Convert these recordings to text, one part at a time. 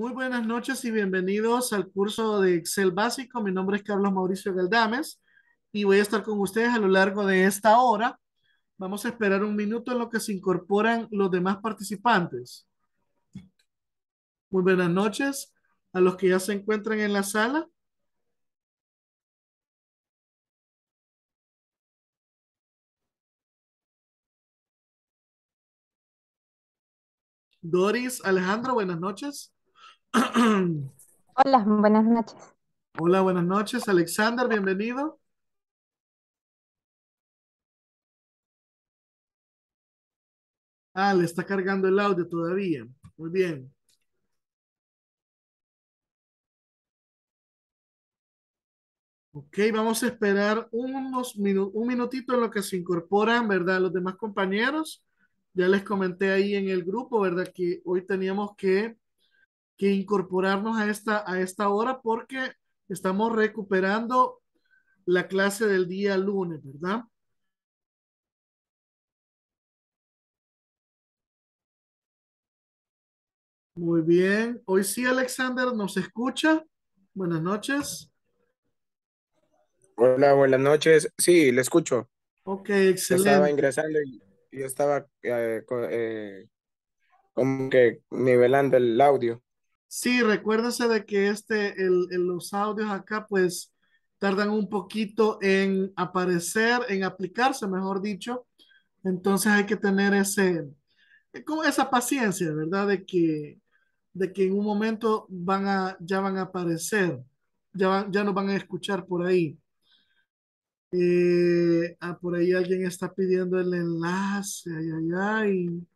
Muy buenas noches y bienvenidos al curso de Excel básico. Mi nombre es Carlos Mauricio Galdames y voy a estar con ustedes a lo largo de esta hora. Vamos a esperar un minuto en lo que se incorporan los demás participantes. Muy buenas noches a los que ya se encuentran en la sala. Doris, Alejandro, buenas noches. Hola, buenas noches. Hola, buenas noches. Alexander, bienvenido. Ah, le está cargando el audio todavía. Muy bien. Ok, vamos a esperar unos minutos un minutito en lo que se incorporan, ¿verdad? Los demás compañeros. Ya les comenté ahí en el grupo, ¿verdad? Que hoy teníamos que que incorporarnos a esta, a esta hora porque estamos recuperando la clase del día lunes, ¿verdad? Muy bien. Hoy sí, Alexander, ¿nos escucha? Buenas noches. Hola, buenas noches. Sí, le escucho. Ok, excelente. Estaba ingresando y estaba eh, eh, como que nivelando el audio. Sí, recuérdense de que este, el, los audios acá, pues, tardan un poquito en aparecer, en aplicarse, mejor dicho. Entonces hay que tener ese, eh, con esa paciencia, ¿verdad? De que, de que en un momento van a, ya van a aparecer, ya, ya nos van a escuchar por ahí. Eh, ah, por ahí alguien está pidiendo el enlace, ay, ay, ay.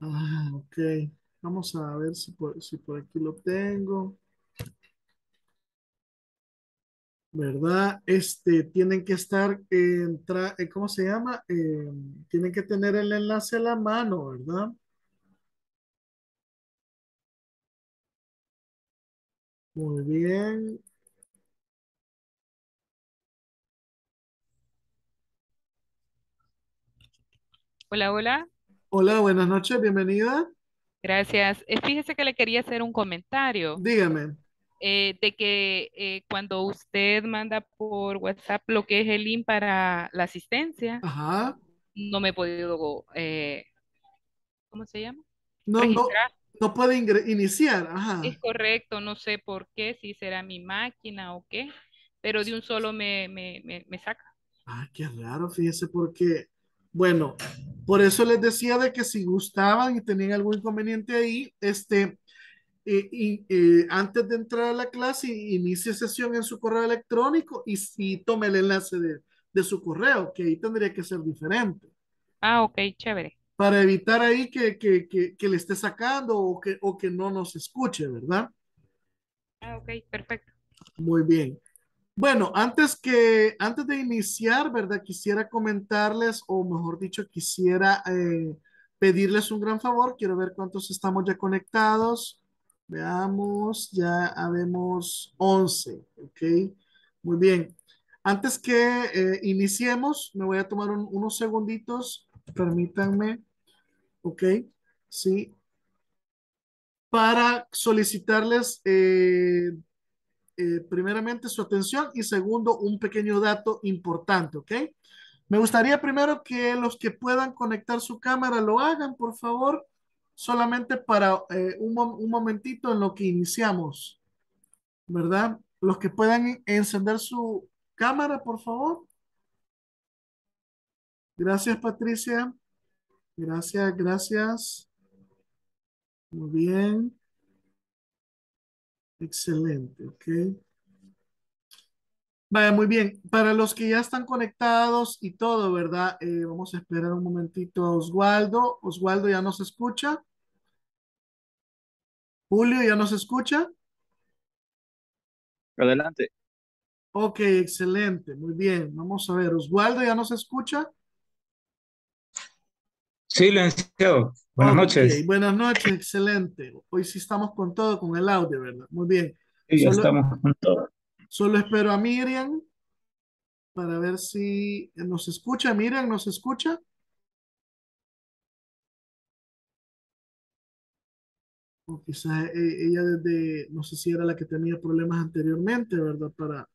Ah, ok. Vamos a ver si por, si por aquí lo tengo. ¿Verdad? Este, tienen que estar, en eh, ¿cómo se llama? Em, tienen que tener el enlace a la mano, ¿verdad? Muy bien. Hola, hola. Hola, buenas noches, bienvenida. Gracias. Eh, fíjese que le quería hacer un comentario. Dígame. Eh, de que eh, cuando usted manda por WhatsApp lo que es el link para la asistencia, no me he podido, ¿cómo se llama? No, no, no puede iniciar. Es correcto, no sé por qué, si será mi máquina o qué, pero de un solo me, me, me, saca. Ah, qué raro, fíjese, por qué. Bueno, por eso les decía de que si gustaban y tenían algún inconveniente ahí, este, eh, y, eh, antes de entrar a la clase, inicie sesión en su correo electrónico y, tome el enlace de, su correo, que ahí tendría que ser diferente. Ah, ok, chévere. Para evitar ahí que, le esté sacando o que, o que no nos escuche, ¿verdad? Ah, ok, perfecto. Muy bien. Bueno, antes que antes de iniciar, ¿verdad? Quisiera comentarles, o mejor dicho, quisiera eh, pedirles un gran favor. Quiero ver cuántos estamos ya conectados. Veamos, ya habemos 11, ¿ok? Muy bien. Antes que eh, iniciemos, me voy a tomar unos segunditos, permítanme, ¿ok? Sí. Para solicitarles... Eh, eh, primeramente su atención y segundo, un pequeño dato importante, ¿ok? Me gustaría primero que los que puedan conectar su cámara lo hagan, por favor, solamente para eh, un, un, momentito en lo que iniciamos, ¿verdad? Los que puedan encender su cámara, por favor. Gracias, Patricia. Gracias, gracias. Muy bien. Excelente, ok. Vaya, muy bien. Para los que ya están conectados y todo, ¿verdad? Eh, vamos a esperar un momentito a Oswaldo. Oswaldo ya nos escucha. Julio ya nos escucha. Adelante. Ok, excelente, muy bien. Vamos a ver, Oswaldo ya nos escucha. Sí, Buenas noches. Buenas noches, excelente. Hoy sí estamos con todo, con el audio, ¿verdad? Muy bien. Sí, solo, estamos con todo. Solo espero a Miriam para ver si eh, nos escucha. Miriam, ¿nos escucha? O quizás eh, ella desde, no sé si era la que tenía problemas anteriormente, ¿verdad? Para,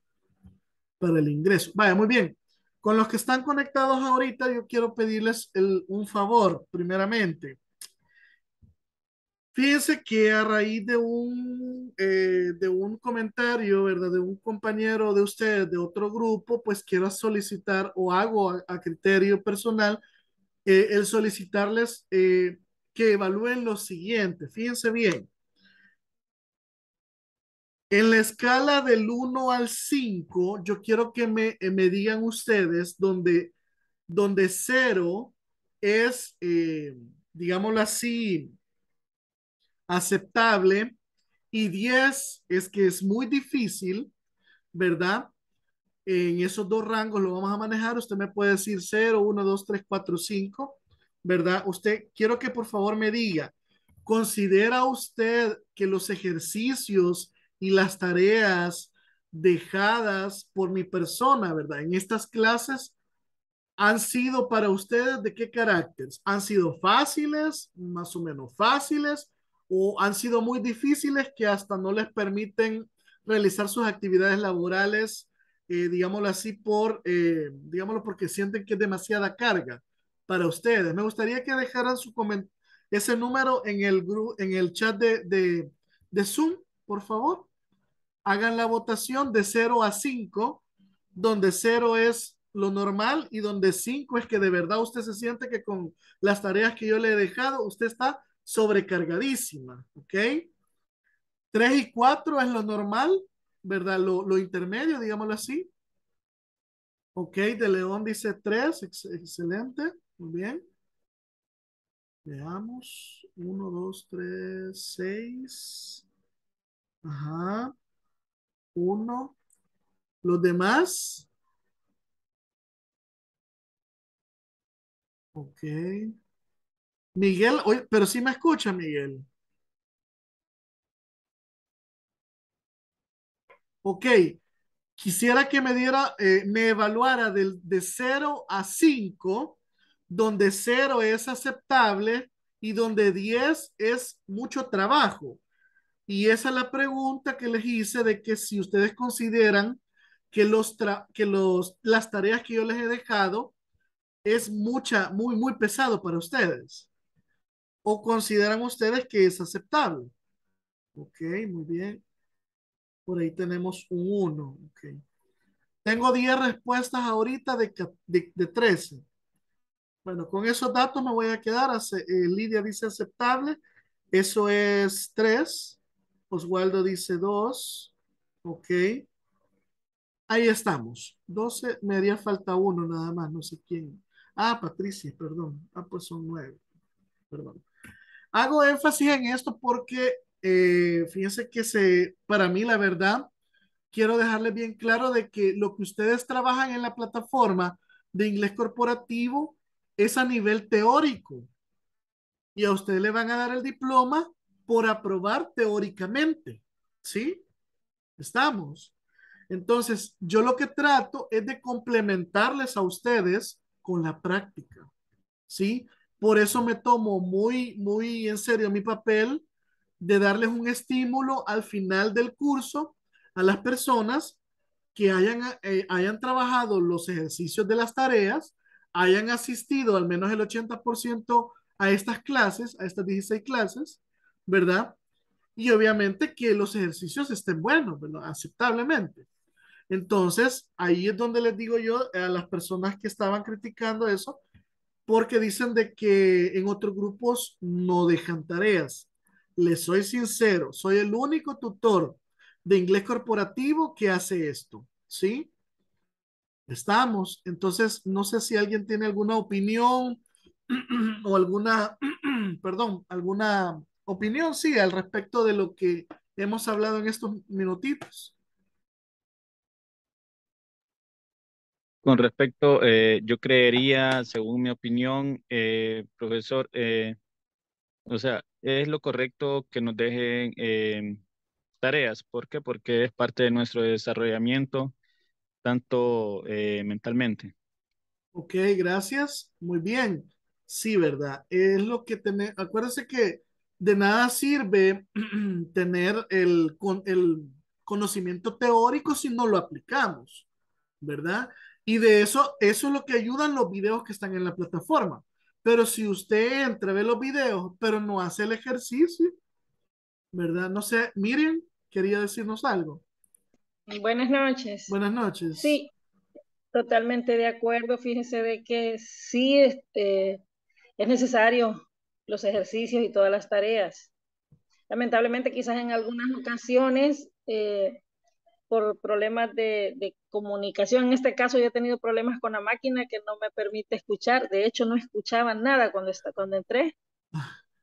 para el ingreso. Vaya, muy bien. Con los que están conectados ahorita, yo quiero pedirles un favor, primeramente. Fíjense que a raíz de un, eh, de un comentario, ¿verdad? De un compañero de ustedes, de otro grupo, pues quiero solicitar o hago a, criterio personal eh, el solicitarles eh, que evalúen lo siguiente. Fíjense bien. En la escala del 1 al 5, yo quiero que eh, me, digan ustedes donde, donde 0 es, eh, digámoslo así, aceptable y 10 es que es muy difícil, ¿verdad? En esos dos rangos lo vamos a manejar. Usted me puede decir 0, 1, 2, 3, 4, 5, ¿verdad? Usted, quiero que por favor me diga, ¿considera usted que los ejercicios y las tareas dejadas por mi persona, ¿verdad? En estas clases han sido para ustedes de qué carácter? ¿Han sido fáciles, más o menos fáciles, o han sido muy difíciles que hasta no les permiten realizar sus actividades laborales, eh, digámoslo así, por, eh, digámoslo porque sienten que es demasiada carga para ustedes? Me gustaría que dejaran su ese número en el, en el chat de, de, de Zoom, por favor hagan la votación de 0 a 5, donde 0 es lo normal y donde 5 es que de verdad usted se siente que con las tareas que yo le he dejado, usted está sobrecargadísima, ¿ok? 3 y 4 es lo normal, ¿verdad? Lo, intermedio, digámoslo así. Ok, de León dice 3, excelente, muy bien. Veamos, 1, 2, 3, 6. Ajá uno. Los demás. Ok. Miguel, oye, pero si me escucha, Miguel. Ok. Quisiera que me diera, eh, me evaluara de 0 a 5, donde 0 es aceptable y donde 10 es mucho trabajo. Y esa es la pregunta que les hice de que si ustedes consideran que, los que los, las tareas que yo les he dejado es mucha, muy, muy pesado para ustedes. ¿O consideran ustedes que es aceptable? Ok, muy bien. Por ahí tenemos un 1. Okay. Tengo 10 respuestas ahorita de, de, de 13. Bueno, con esos datos me voy a quedar. Eh, Lidia dice aceptable. Eso es 3. Oswaldo dice dos, Ok. Ahí estamos. doce, me haría falta uno nada más, no sé quién. Ah, Patricia, perdón. Ah, pues son nueve, Perdón. Hago énfasis en esto porque eh, fíjense que se, para mí la verdad, quiero dejarles bien claro de que lo que ustedes trabajan en la plataforma de inglés corporativo es a nivel teórico. Y a ustedes le van a dar el diploma por aprobar teóricamente, ¿sí? Estamos. Entonces, yo lo que trato es de complementarles a ustedes con la práctica, ¿sí? Por eso me tomo muy, muy en serio mi papel de darles un estímulo al final del curso a las personas que hayan, eh, hayan trabajado los ejercicios de las tareas, hayan asistido al menos el 80% a estas clases, a estas 16 clases, ¿verdad? Y obviamente que los ejercicios estén buenos, ¿verdad? Aceptablemente. Entonces, ahí es donde les digo yo a las personas que estaban criticando eso, porque dicen de que en otros grupos no dejan tareas. Les soy sincero, soy el único tutor de inglés corporativo que hace esto, ¿sí? Estamos, entonces no sé si alguien tiene alguna opinión o alguna, perdón, alguna opinión, sí, al respecto de lo que hemos hablado en estos minutitos. Con respecto, eh, yo creería, según mi opinión, eh, profesor, eh, o sea, es lo correcto que nos dejen em, tareas. ¿Por qué? Porque es parte de nuestro desarrollamiento, tanto mentalmente. Ok, gracias. Muy bien. Sí, ¿verdad? Es lo que tenemos. Acuérdense que de nada sirve tener el, el conocimiento teórico si no lo aplicamos, ¿verdad? Y de eso, eso es lo que ayudan los videos que están en la plataforma. Pero si usted entra, los videos, pero no hace el ejercicio, ¿verdad? No sé, miren, quería decirnos algo. Buenas noches. Buenas noches. Sí, totalmente de acuerdo. Fíjese de que sí este, es necesario los ejercicios y todas las tareas. Lamentablemente, quizás en algunas ocasiones, eh, por problemas de, comunicación, en este caso yo he tenido problemas con la máquina que no me permite escuchar. De hecho, no escuchaba nada cuando, cuando entré.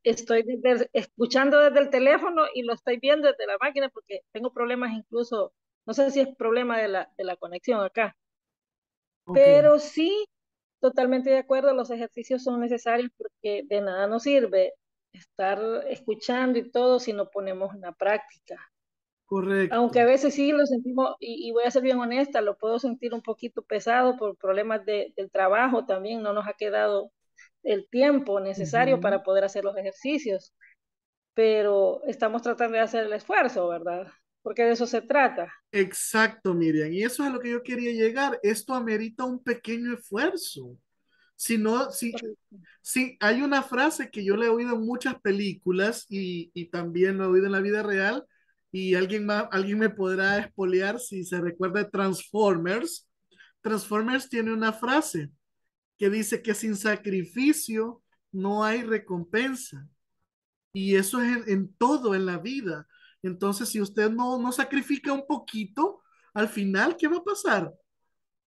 Estoy escuchando desde el teléfono y lo estoy viendo desde la máquina porque tengo problemas incluso, no sé si es problema de la, conexión acá. Pero sí totalmente de acuerdo, los ejercicios son necesarios porque de nada nos sirve estar escuchando y todo si no ponemos una práctica. Correcto. Aunque a veces sí lo sentimos, y, voy a ser bien honesta, lo puedo sentir un poquito pesado por problemas del trabajo también, no nos ha quedado el tiempo necesario para poder hacer los ejercicios, pero estamos tratando de hacer el esfuerzo, ¿verdad? porque de eso se trata. Exacto, Miriam, y eso es a lo que yo quería llegar. Esto amerita un pequeño esfuerzo. Si no, si, hay una frase que yo le he oído en muchas películas y, y también lo he oído en la vida real, y alguien, más, alguien me podrá espolear si se recuerda Transformers. Transformers tiene una frase que dice que sin sacrificio no hay recompensa. Y eso es en todo en la vida. Entonces, si usted no, sacrifica un poquito, al final, ¿qué va a pasar?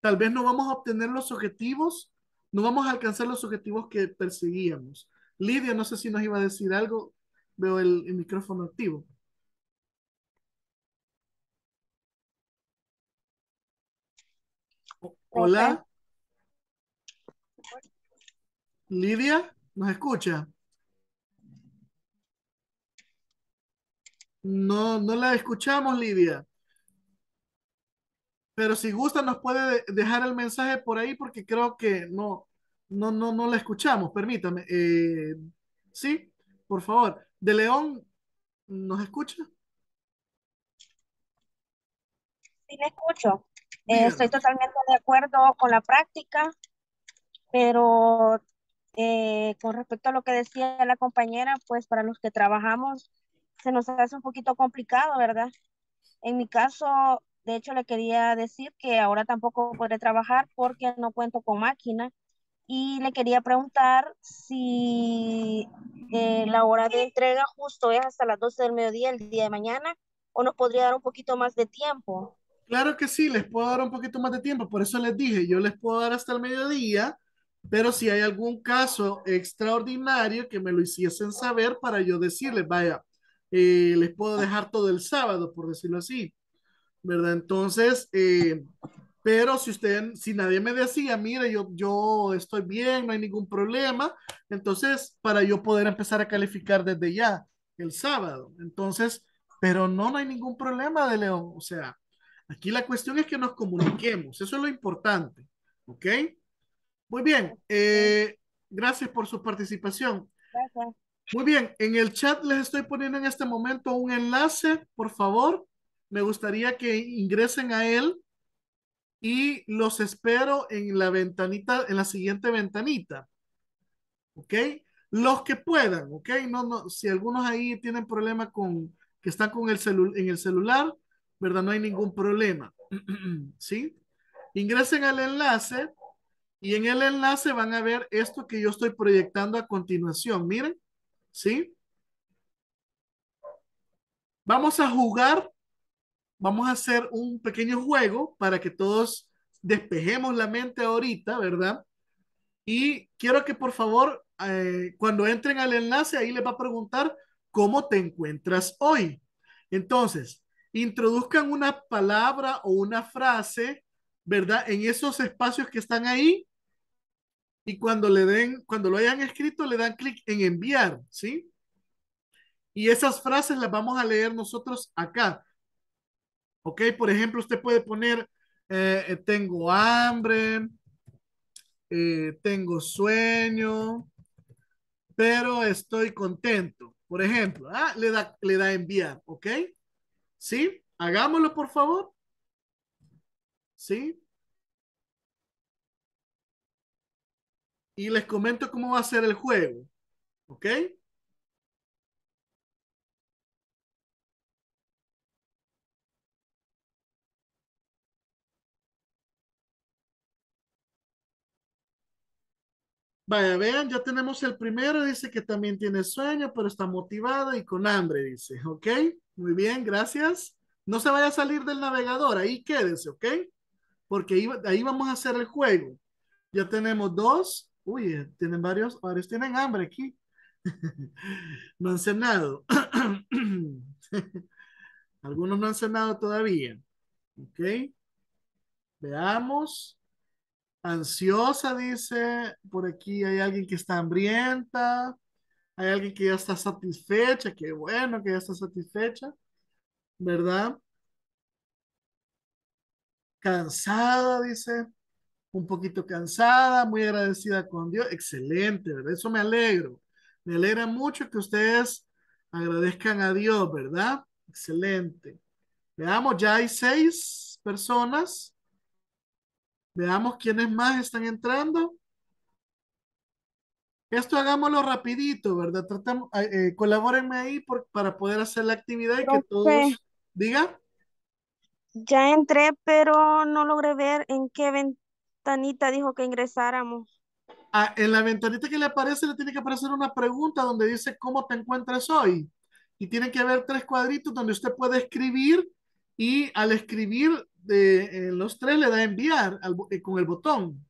Tal vez no vamos a obtener los objetivos, no vamos a alcanzar los objetivos que perseguíamos. Lidia, no sé si nos iba a decir algo. Veo el, el micrófono activo. Hola. Lidia, ¿nos escucha? No, no la escuchamos, Lidia. Pero si gusta, nos puede dejar el mensaje por ahí porque creo que no, no, no, no la escuchamos. Permítame. Eh, sí, por favor. De León, ¿nos escucha? Sí, le escucho. estoy totalmente de acuerdo con la práctica, pero eh, con respecto a lo que decía la compañera, pues para los que trabajamos se nos hace un poquito complicado, ¿verdad? En mi caso, de hecho, le quería decir que ahora tampoco podré trabajar porque no cuento con máquina y le quería preguntar si eh, la hora de entrega justo es hasta las 12 del mediodía el día de mañana o nos podría dar un poquito más de tiempo. Claro que sí, les puedo dar un poquito más de tiempo, por eso les dije, yo les puedo dar hasta el mediodía, pero si hay algún caso extraordinario que me lo hiciesen saber para yo decirles, vaya, eh, les puedo dejar todo el sábado, por decirlo así, ¿verdad? Entonces, eh, pero si usted, si nadie me decía, mira, yo, yo estoy bien, no hay ningún problema, entonces para yo poder empezar a calificar desde ya el sábado. Entonces, pero no, no hay ningún problema de León. O sea, aquí la cuestión es que nos comuniquemos, eso es lo importante, ¿ok? Muy bien, eh, gracias por su participación. Gracias. Muy bien, en el chat les estoy poniendo en este momento un enlace, por favor. Me gustaría que ingresen a él y los espero en la ventanita, en la siguiente ventanita. ¿Ok? Los que puedan, ¿ok? No, no, si algunos ahí tienen problema con, que están con el en el celular, ¿verdad? No hay ningún problema. ¿Sí? Ingresen al enlace y en el enlace van a ver esto que yo estoy proyectando a continuación. Miren. ¿sí? Vamos a jugar, vamos a hacer un pequeño juego para que todos despejemos la mente ahorita, ¿verdad? Y quiero que por favor, eh, cuando entren al enlace, ahí les va a preguntar cómo te encuentras hoy. Entonces, introduzcan una palabra o una frase, ¿verdad? En esos espacios que están ahí y cuando le den, cuando lo hayan escrito, le dan clic en enviar, ¿sí? Y esas frases las vamos a leer nosotros acá. ¿Ok? Por ejemplo, usted puede poner, eh, tengo hambre, eh, tengo sueño, pero estoy contento. Por ejemplo, ah, le, da, le da enviar, ¿ok? ¿Sí? Hagámoslo, por favor. ¿Sí? y les comento cómo va a ser el juego. ¿Ok? Vaya, vean, ya tenemos el primero, dice que también tiene sueño, pero está motivado y con hambre, dice, ¿ok? Muy bien, gracias. No se vaya a salir del navegador, ahí quédense. ¿ok? Porque ahí vamos a hacer el juego. Ya tenemos dos, Uy, eh, tienen varios, varios tienen hambre aquí. no han cenado. Algunos no han cenado todavía. Ok. Veamos. Ansiosa, dice. Por aquí hay alguien que está hambrienta. Hay alguien que ya está satisfecha. Qué bueno que ya está satisfecha. ¿Verdad? Cansada, dice un poquito cansada, muy agradecida con Dios. Excelente, ¿verdad? Eso me alegro. Me alegra mucho que ustedes agradezcan a Dios, ¿verdad? Excelente. Veamos, ya hay seis personas. Veamos quiénes más están entrando. Esto hagámoslo rapidito, ¿verdad? Tratamos, eh, colabórenme ahí para poder hacer la actividad y que todos... Diga. Ya entré, pero no logré ver en qué dijo que ingresáramos. Ah, en la ventanita que le aparece le tiene que aparecer una pregunta donde dice cómo te encuentras hoy. Y tiene que haber tres cuadritos donde usted puede escribir y al escribir de, eh, los tres le da a enviar eh, con el botón.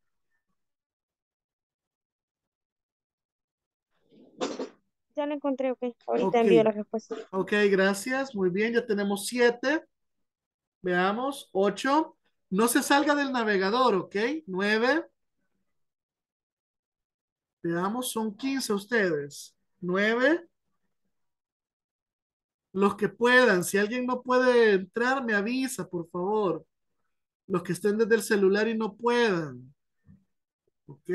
Ya lo encontré, ok. Ahorita envío la respuesta. Ok, gracias. Muy bien, ya tenemos siete. Veamos, ocho. No se salga del navegador, ¿ok? Nueve. Veamos, son 15 ustedes. Nueve. Los que puedan, si alguien no puede entrar, me avisa, por favor. Los que estén desde el celular y no puedan. ¿Ok?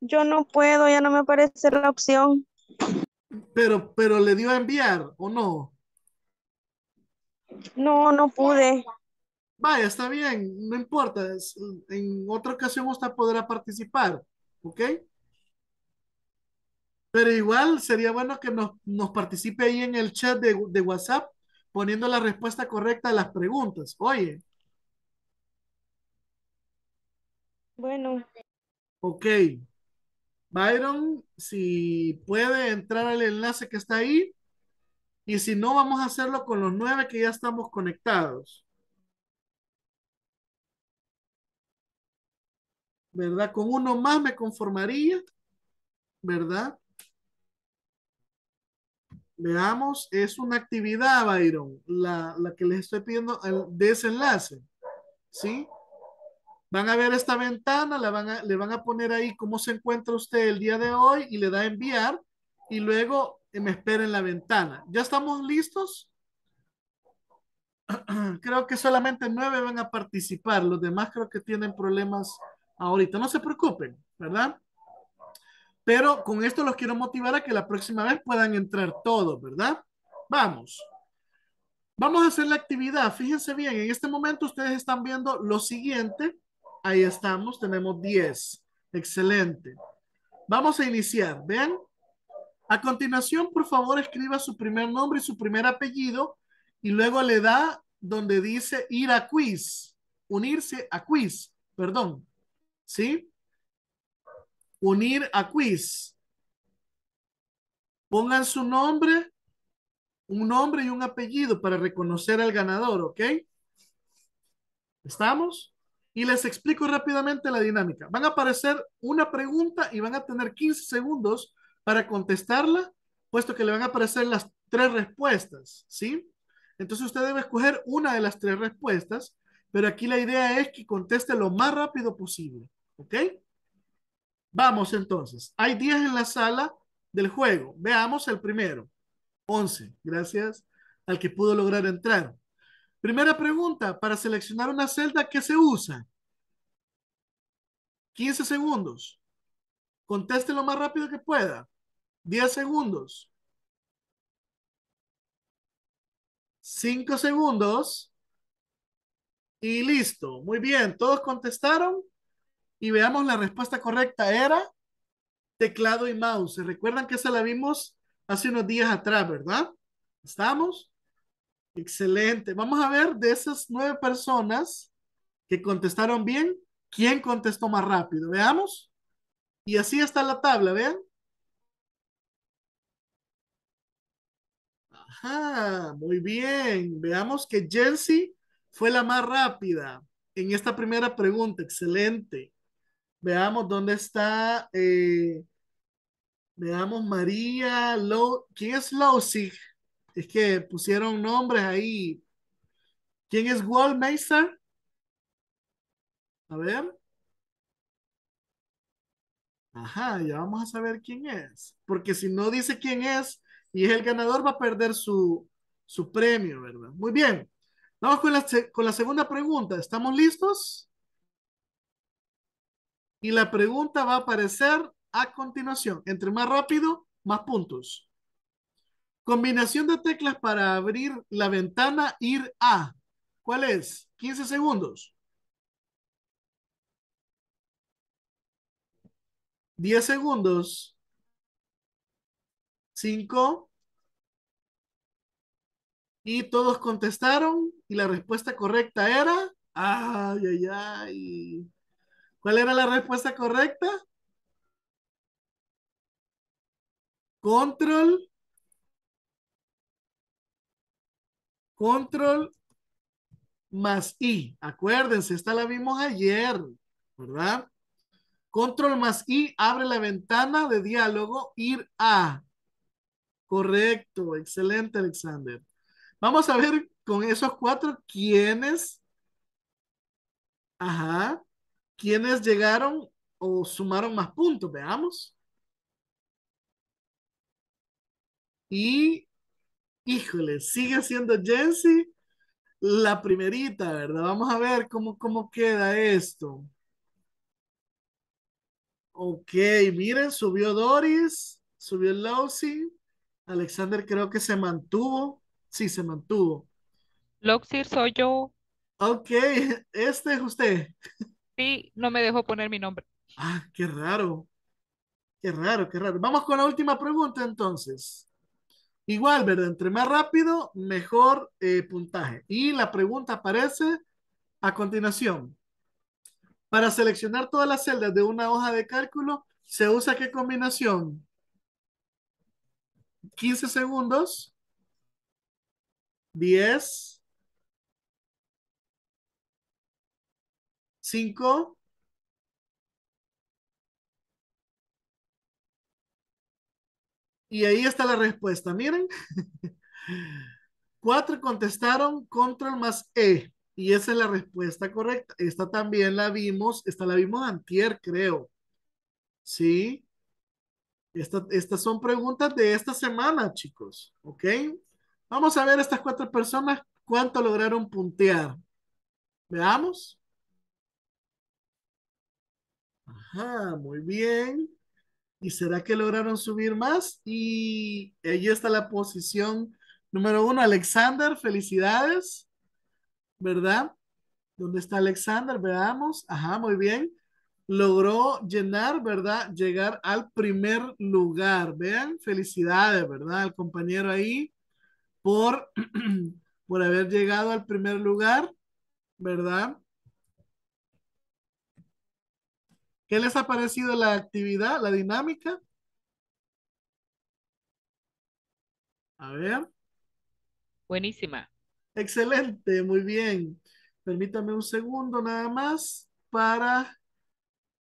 Yo no puedo, ya no me aparece la opción. Pero, pero le dio a enviar, ¿o no? No, no pude. Vaya, está bien, no importa. En otra ocasión usted podrá participar, ¿ok? Pero igual sería bueno que nos, participe ahí en el chat de, de, WhatsApp poniendo la respuesta correcta a las preguntas. Oye. Bueno. Ok. Byron, si puede entrar al enlace que está ahí y si no, vamos a hacerlo con los nueve que ya estamos conectados. ¿Verdad? Con uno más me conformaría. ¿Verdad? Veamos, es una actividad, Byron, la, que les estoy pidiendo el desenlace. ¿Sí? Van a ver esta ventana, van le van a poner ahí cómo se encuentra usted el día de hoy y le da enviar. Y luego me esperen en la ventana. ¿Ya estamos listos? Creo que solamente nueve van a participar. Los demás creo que tienen problemas ahorita. No se preocupen, ¿verdad? Pero con esto los quiero motivar a que la próxima vez puedan entrar todos, ¿verdad? Vamos. Vamos a hacer la actividad. Fíjense bien, en este momento ustedes están viendo lo siguiente. Ahí estamos, tenemos diez. Excelente. Vamos a iniciar. ¿Ven? A continuación, por favor, escriba su primer nombre y su primer apellido y luego le da donde dice ir a quiz, unirse a quiz, perdón, ¿sí? Unir a quiz. Pongan su nombre, un nombre y un apellido para reconocer al ganador, ¿ok? ¿Estamos? Y les explico rápidamente la dinámica. Van a aparecer una pregunta y van a tener 15 segundos para contestarla, puesto que le van a aparecer las tres respuestas, ¿sí? Entonces usted debe escoger una de las tres respuestas, pero aquí la idea es que conteste lo más rápido posible, ¿ok? Vamos entonces, hay 10 en la sala del juego, veamos el primero, 11, gracias al que pudo lograr entrar. Primera pregunta, para seleccionar una celda, ¿qué se usa? 15 segundos. Conteste lo más rápido que pueda. 10 segundos. 5 segundos. Y listo. Muy bien. Todos contestaron. Y veamos la respuesta correcta. Era teclado y mouse. Recuerdan que esa la vimos hace unos días atrás, ¿verdad? ¿Estamos? Excelente. Vamos a ver de esas nueve personas que contestaron bien, quién contestó más rápido. Veamos. Y así está la tabla, vean. Ah, muy bien. Veamos que Jensi fue la más rápida en esta primera pregunta. Excelente. Veamos dónde está. Eh, veamos María. Lo, ¿Quién es Losig? Es que pusieron nombres ahí. ¿Quién es Wallmeister? A ver. Ajá, ya vamos a saber quién es. Porque si no dice quién es, y el ganador, va a perder su, premio, ¿verdad? Muy bien. Vamos con la, con la segunda pregunta. ¿Estamos listos? Y la pregunta va a aparecer a continuación. Entre más rápido, más puntos. Combinación de teclas para abrir la ventana ir a. ¿Cuál es? 15 segundos. 10 segundos. Cinco. Y todos contestaron y la respuesta correcta era... Ay, ay, ay. ¿Cuál era la respuesta correcta? Control. Control más I. Acuérdense, esta la vimos ayer, ¿verdad? Control más I abre la ventana de diálogo, ir a. Correcto, excelente Alexander. Vamos a ver con esos cuatro quiénes, ajá, quiénes llegaron o sumaron más puntos, veamos. Y, híjole, sigue siendo Jensi la primerita, ¿verdad? Vamos a ver cómo, cómo queda esto. Ok, miren, subió Doris, subió Lousy Alexander creo que se mantuvo. Sí, se mantuvo. Loxir soy yo. Ok, este es usted. Sí, no me dejó poner mi nombre. Ah, qué raro. Qué raro, qué raro. Vamos con la última pregunta entonces. Igual, ¿verdad? Entre más rápido, mejor eh, puntaje. Y la pregunta aparece a continuación. Para seleccionar todas las celdas de una hoja de cálculo, ¿se usa qué combinación? 15 segundos. 10. 5. y ahí está la respuesta, miren. Cuatro contestaron control más E. Y esa es la respuesta correcta. Esta también la vimos, esta la vimos antier, creo. ¿Sí? estas son preguntas de esta semana, chicos. ¿Ok? Vamos a ver estas cuatro personas cuánto lograron puntear. Veamos. Ajá, muy bien. ¿Y será que lograron subir más? Y ahí está la posición número uno, Alexander, felicidades. ¿Verdad? ¿Dónde está Alexander? Veamos. Ajá, muy bien logró llenar, ¿verdad? Llegar al primer lugar. Vean, felicidades, ¿verdad? Al compañero ahí por, por haber llegado al primer lugar, ¿verdad? ¿Qué les ha parecido la actividad, la dinámica? A ver. Buenísima. Excelente, muy bien. Permítame un segundo nada más para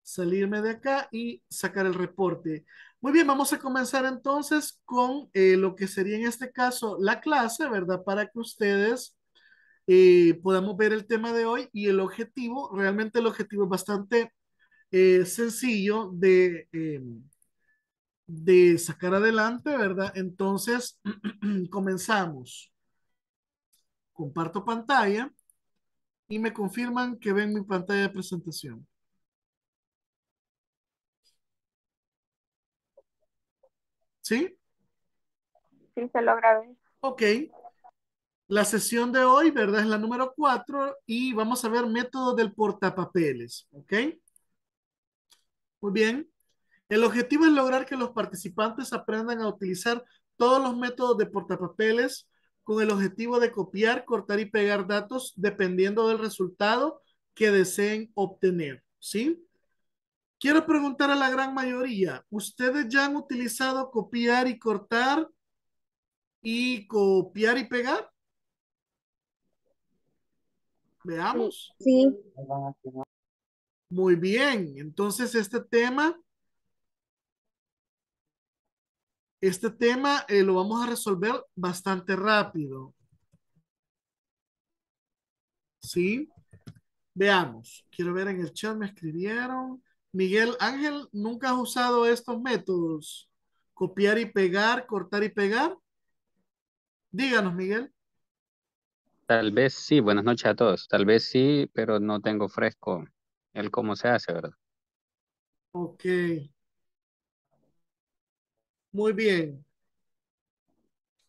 salirme de acá y sacar el reporte. Muy bien, vamos a comenzar entonces con eh, lo que sería en este caso la clase, ¿verdad? Para que ustedes eh, podamos ver el tema de hoy y el objetivo. Realmente el objetivo es bastante eh, sencillo de, de sacar adelante, ¿verdad? Entonces, comenzamos. Comparto pantalla y me confirman que ven mi pantalla de presentación. ¿Sí? Sí, se lo grabé. Ok. La sesión de hoy, ¿verdad? Es la número cuatro y vamos a ver métodos del portapapeles, ¿ok? Muy bien. El objetivo es lograr que los participantes aprendan a utilizar todos los métodos de portapapeles con el objetivo de copiar, cortar y pegar datos dependiendo del resultado que deseen obtener, ¿sí? Quiero preguntar a la gran mayoría, ¿ustedes ya han utilizado copiar y cortar y copiar y pegar? Veamos. Sí. Muy bien, entonces este tema, este tema eh, lo vamos a resolver bastante rápido. ¿Sí? Veamos, quiero ver en el chat, me escribieron. Miguel Ángel, ¿nunca has usado estos métodos? Copiar y pegar, cortar y pegar. Díganos, Miguel. Tal vez sí, buenas noches a todos. Tal vez sí, pero no tengo fresco el cómo se hace, ¿verdad? Ok. Muy bien.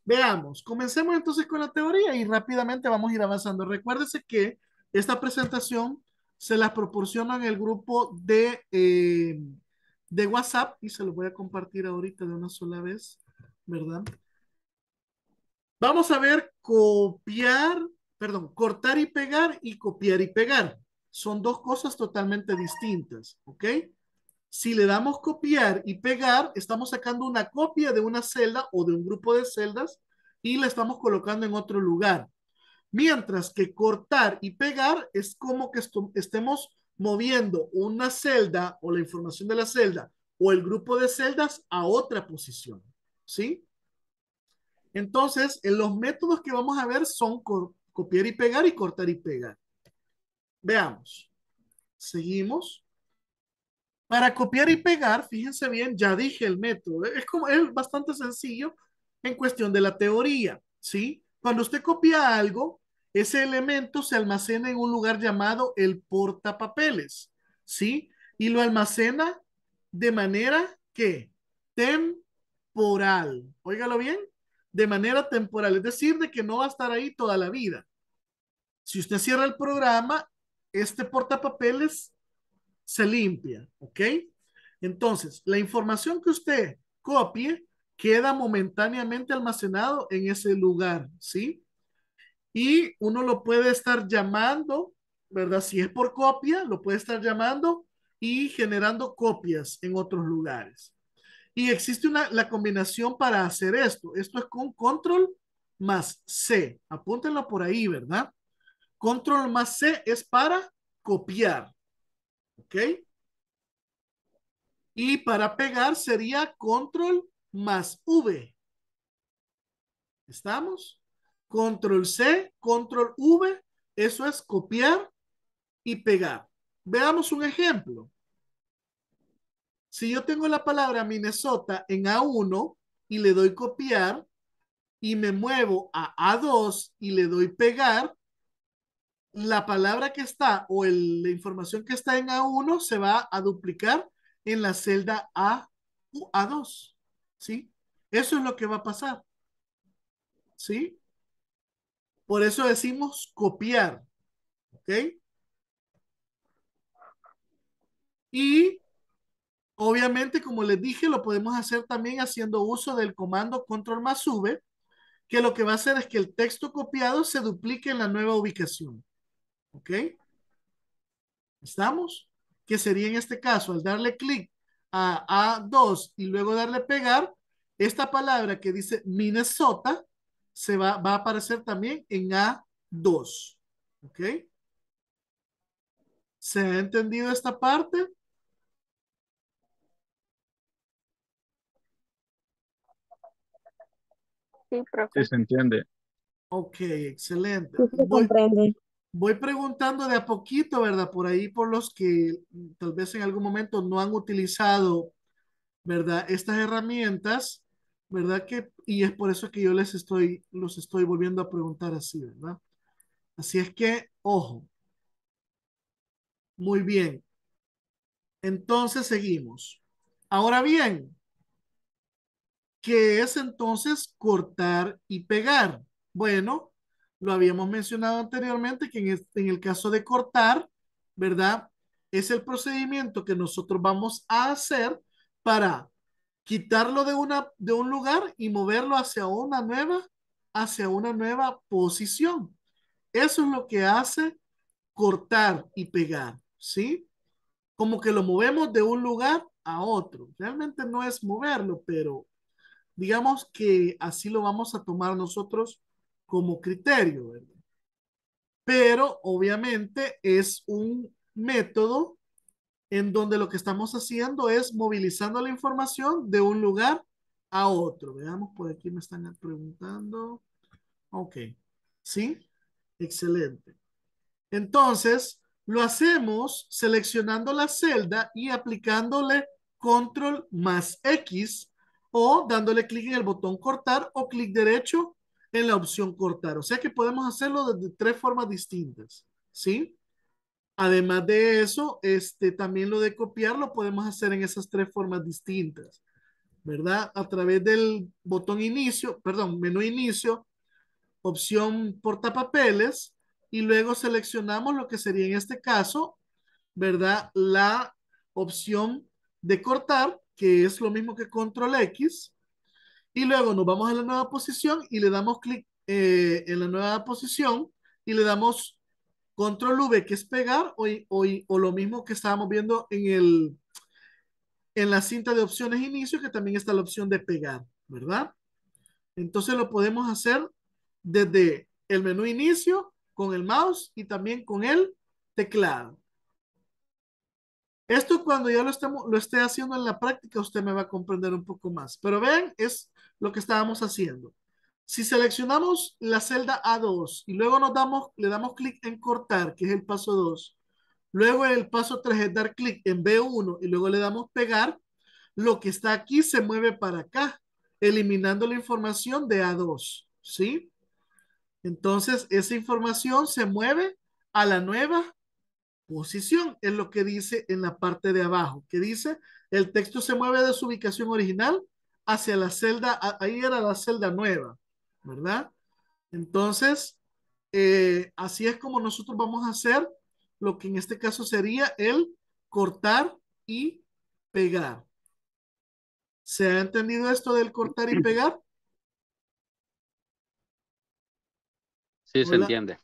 Veamos, comencemos entonces con la teoría y rápidamente vamos a ir avanzando. Recuérdese que esta presentación se las proporciona en el grupo de, eh, de WhatsApp y se los voy a compartir ahorita de una sola vez, ¿verdad? Vamos a ver copiar, perdón, cortar y pegar y copiar y pegar. Son dos cosas totalmente distintas, ¿ok? Si le damos copiar y pegar, estamos sacando una copia de una celda o de un grupo de celdas y la estamos colocando en otro lugar. Mientras que cortar y pegar es como que estemos moviendo una celda o la información de la celda o el grupo de celdas a otra posición. ¿Sí? Entonces, en los métodos que vamos a ver son copiar y pegar y cortar y pegar. Veamos. Seguimos. Para copiar y pegar, fíjense bien, ya dije el método. ¿eh? Es, como, es bastante sencillo en cuestión de la teoría, ¿sí? Cuando usted copia algo, ese elemento se almacena en un lugar llamado el portapapeles, ¿sí? Y lo almacena de manera que temporal. Óigalo bien, de manera temporal, es decir, de que no va a estar ahí toda la vida. Si usted cierra el programa, este portapapeles se limpia, ¿ok? Entonces, la información que usted copie queda momentáneamente almacenado en ese lugar, ¿sí? y uno lo puede estar llamando, ¿verdad? Si es por copia, lo puede estar llamando y generando copias en otros lugares. Y existe una, la combinación para hacer esto. Esto es con control más C. Apúntenlo por ahí, ¿verdad? Control más C es para copiar. ¿Ok? Y para pegar sería control más V. ¿Estamos? control C, control V, eso es copiar y pegar. Veamos un ejemplo. Si yo tengo la palabra Minnesota en A1 y le doy copiar y me muevo a A2 y le doy pegar, la palabra que está o la información que está en A1 se va a duplicar en la celda A A2. ¿Sí? Eso es lo que va a pasar. ¿Sí? Por eso decimos copiar. ¿Ok? Y obviamente, como les dije, lo podemos hacer también haciendo uso del comando control más V, que lo que va a hacer es que el texto copiado se duplique en la nueva ubicación. ¿Ok? ¿Estamos? Que sería en este caso, al darle clic a A2 y luego darle pegar, esta palabra que dice Minnesota se va, a aparecer también en A2. ¿Ok? ¿Se ha entendido esta parte? Sí, sí se entiende. Ok, excelente. voy, voy preguntando de a poquito, ¿verdad? Por ahí, por los que tal vez en algún momento no han utilizado, ¿verdad? Estas herramientas ¿verdad? Que, y es por eso que yo les estoy, los estoy volviendo a preguntar así, ¿verdad? Así es que, ojo. Muy bien. Entonces seguimos. Ahora bien, ¿qué es entonces cortar y pegar? Bueno, lo habíamos mencionado anteriormente que en, el, en el caso de cortar, ¿verdad? Es el procedimiento que nosotros vamos a hacer para quitarlo de, una, de un lugar y moverlo hacia una nueva, hacia una nueva posición. Eso es lo que hace cortar y pegar, ¿sí? Como que lo movemos de un lugar a otro. Realmente no es moverlo, pero digamos que así lo vamos a tomar nosotros como criterio, ¿verdad? Pero obviamente es un método en donde lo que estamos haciendo es movilizando la información de un lugar a otro. Veamos, por aquí me están preguntando. Ok, ¿sí? Excelente. Entonces, lo hacemos seleccionando la celda y aplicándole control más X o dándole clic en el botón cortar o clic derecho en la opción cortar. O sea que podemos hacerlo de tres formas distintas, ¿sí? Además de eso, este, también lo de copiar lo podemos hacer en esas tres formas distintas, ¿verdad? A través del botón inicio, perdón, menú inicio, opción portapapeles y luego seleccionamos lo que sería en este caso, ¿verdad? La opción de cortar, que es lo mismo que control X. Y luego nos vamos a la nueva posición y le damos clic eh, en la nueva posición y le damos Control V, que es pegar, o, o lo mismo que estábamos viendo en, el, en la cinta de opciones inicio, que también está la opción de pegar, ¿verdad? Entonces lo podemos hacer desde el menú inicio, con el mouse y también con el teclado. Esto cuando ya lo, estemos, lo esté haciendo en la práctica, usted me va a comprender un poco más. Pero vean, es lo que estábamos haciendo. Si seleccionamos la celda A2 y luego le damos clic en cortar, que es el paso 2, luego el paso 3 es dar clic en B1 y luego le damos pegar, lo que está aquí se mueve para acá, eliminando la información de A2, ¿sí? Entonces, esa información se mueve a la nueva posición, es lo que dice en la parte de abajo, que dice, el texto se mueve de su ubicación original hacia la celda, ahí era la celda nueva. ¿verdad? Entonces, eh, así es como nosotros vamos a hacer lo que en este caso sería el cortar y pegar. ¿Se ha entendido esto del cortar y pegar? Sí, se entiende.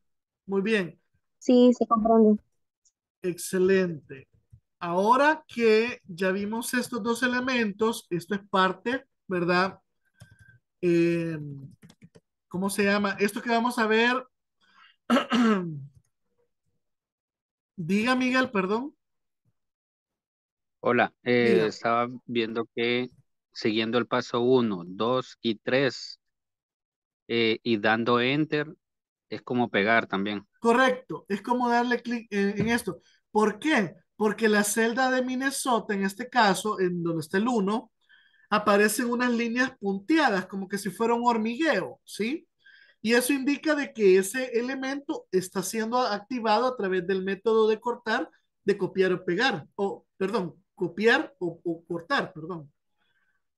Muy bien. Sí, se comprende. Excelente. Ahora que ya vimos estos dos elementos, esto es parte, ¿verdad? Eh, ¿cómo se llama? Esto que vamos a ver. Diga, Miguel, perdón. Hola, eh, estaba viendo que siguiendo el paso 1, 2 y 3 eh, y dando enter es como pegar también. Correcto, es como darle clic en, en, esto. ¿Por qué? Porque la celda de Minnesota, en este caso, en donde está el 1, aparecen unas líneas punteadas, como que si fuera un hormigueo, ¿sí? Y eso indica de que ese elemento está siendo activado a través del método de cortar, de copiar o pegar, o, perdón, copiar o, o cortar, perdón.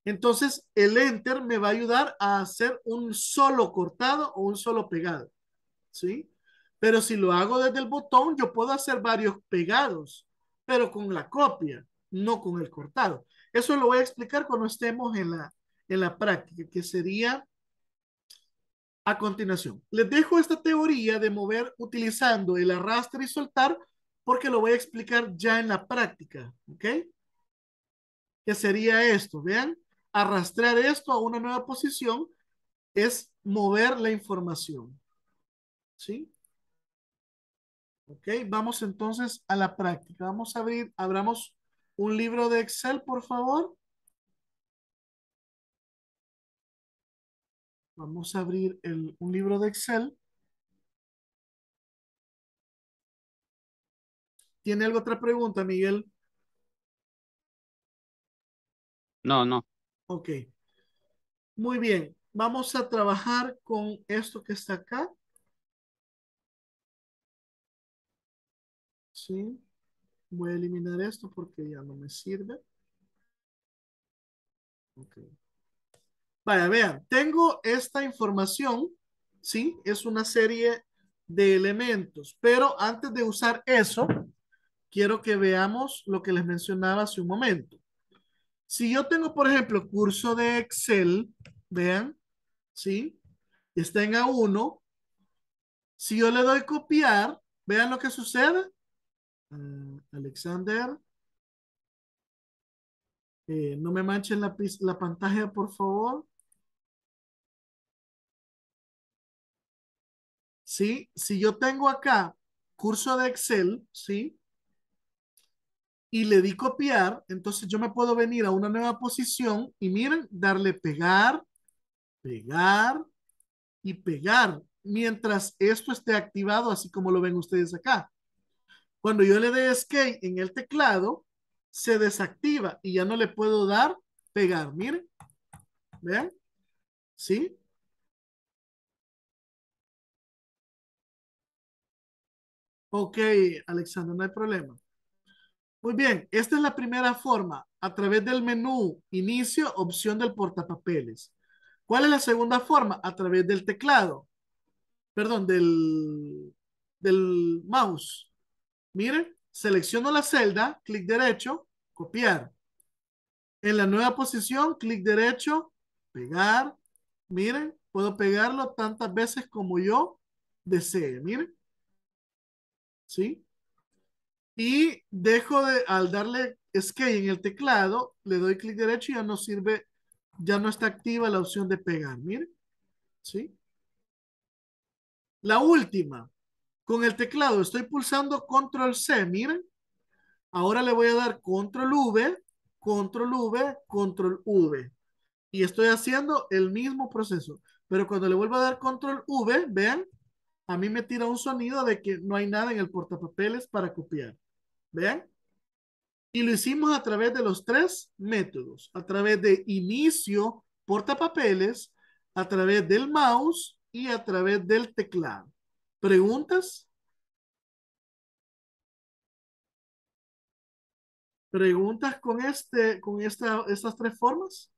Entonces, el Enter me va a ayudar a hacer un solo cortado o un solo pegado, ¿sí? Pero si lo hago desde el botón, yo puedo hacer varios pegados, pero con la copia, no con el cortado. Eso lo voy a explicar cuando estemos en la, en la práctica, que sería a continuación. Les dejo esta teoría de mover utilizando el arrastre y soltar porque lo voy a explicar ya en la práctica, ¿ok? Que sería esto, vean, arrastrar esto a una nueva posición es mover la información, ¿sí? Ok, vamos entonces a la práctica. Vamos a abrir, abramos un libro de Excel, por favor. Vamos a abrir un libro de Excel. ¿Tiene alguna otra pregunta, Miguel? No, no. Ok. Muy bien. Vamos a trabajar con esto que está acá. Sí. Voy a eliminar esto porque ya no me sirve. Vaya, vean, tengo esta información, ¿sí? Es una serie de elementos, pero antes de usar eso, quiero que veamos lo que les mencionaba hace un momento. Si yo tengo, por ejemplo, curso de Excel, vean, ¿sí? Está en A1. Si yo le doy copiar, vean lo que sucede. Ah, Alexander. Eh, no me manchen la, la pantalla, por favor. ¿sí? Si yo tengo acá curso de Excel, ¿sí? Y le di copiar, entonces yo me puedo venir a una nueva posición y miren, darle pegar, pegar y pegar mientras esto esté activado, así como lo ven ustedes acá. Cuando yo le dé escape en el teclado, se desactiva y ya no le puedo dar pegar. Miren, vean, ¿sí? Ok, Alexander, no hay problema. Muy bien, esta es la primera forma, a través del menú Inicio, opción del portapapeles. ¿Cuál es la segunda forma? A través del teclado, perdón, del, del mouse. Miren, selecciono la celda, clic derecho, copiar. En la nueva posición, clic derecho, pegar. Miren, puedo pegarlo tantas veces como yo desee. Miren. ¿Sí? Y dejo de, al darle escape en el teclado, le doy clic derecho y ya no sirve, ya no está activa la opción de pegar. Miren. ¿Sí? La última, con el teclado estoy pulsando control C, miren. Ahora le voy a dar control V, control V, control V. Y estoy haciendo el mismo proceso. Pero cuando le vuelvo a dar control V, vean, a mí me tira un sonido de que no hay nada en el portapapeles para copiar. Vean. Y lo hicimos a través de los tres métodos. A través de inicio, portapapeles, a través del mouse y a través del teclado. ¿Preguntas? ¿Preguntas con este, con esta, estas tres formas?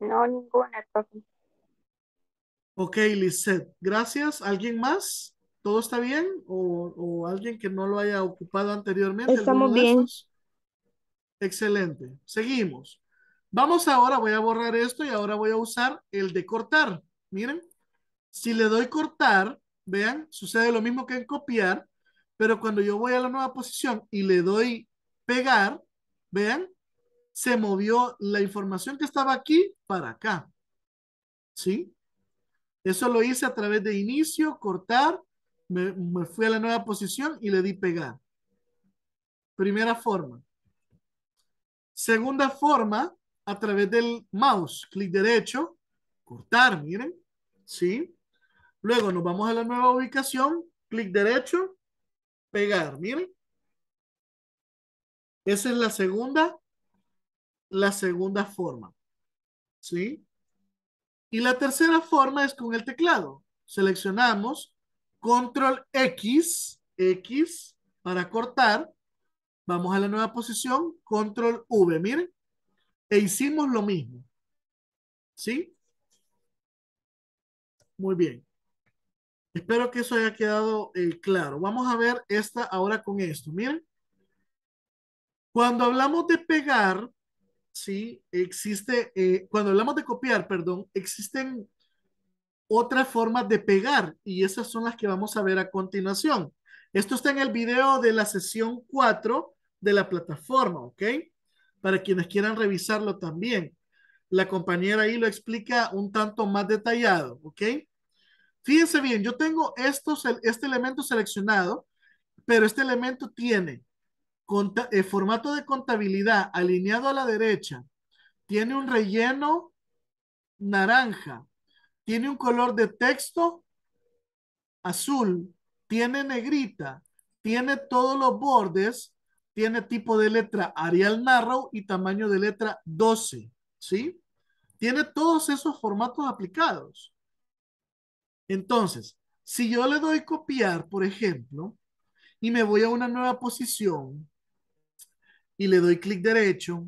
No, ninguna, Ok, Lisette, gracias. ¿Alguien más? ¿Todo está bien? ¿O, alguien que no lo haya ocupado anteriormente? Estamos bien. Excelente. Seguimos. Vamos ahora, voy a borrar esto y ahora voy a usar el de cortar. Miren. Si le doy cortar, vean, sucede lo mismo que en copiar, pero cuando yo voy a la nueva posición y le doy pegar, vean, se movió la información que estaba aquí para acá. ¿Sí? Eso lo hice a través de inicio, cortar, me, fui a la nueva posición y le di pegar. Primera forma. Segunda forma, a través del mouse, clic derecho, cortar, miren, ¿sí? Luego nos vamos a la nueva ubicación, clic derecho, pegar, miren. Esa es la segunda, la segunda forma, ¿sí? Y la tercera forma es con el teclado. Seleccionamos control X, X para cortar. Vamos a la nueva posición, control V, miren. E hicimos lo mismo, ¿sí? Muy bien. Espero que eso haya quedado eh, claro. Vamos a ver esta ahora con esto. Miren, cuando hablamos de pegar, ¿sí? Existe, eh, cuando hablamos de copiar, perdón, existen otras formas de pegar y esas son las que vamos a ver a continuación. Esto está en el video de la sesión 4 de la plataforma, ¿ok? Para quienes quieran revisarlo también. La compañera ahí lo explica un tanto más detallado, ¿ok? Fíjense bien, yo tengo este elemento seleccionado, pero este elemento tiene el eh, formato de contabilidad alineado a la derecha, tiene un relleno naranja, tiene un color de texto azul, tiene negrita, tiene todos los bordes, tiene tipo de letra Arial Narrow y tamaño de letra 12, ¿sí? Tiene todos esos formatos aplicados. Entonces, si yo le doy copiar, por ejemplo, y me voy a una nueva posición y le doy clic derecho,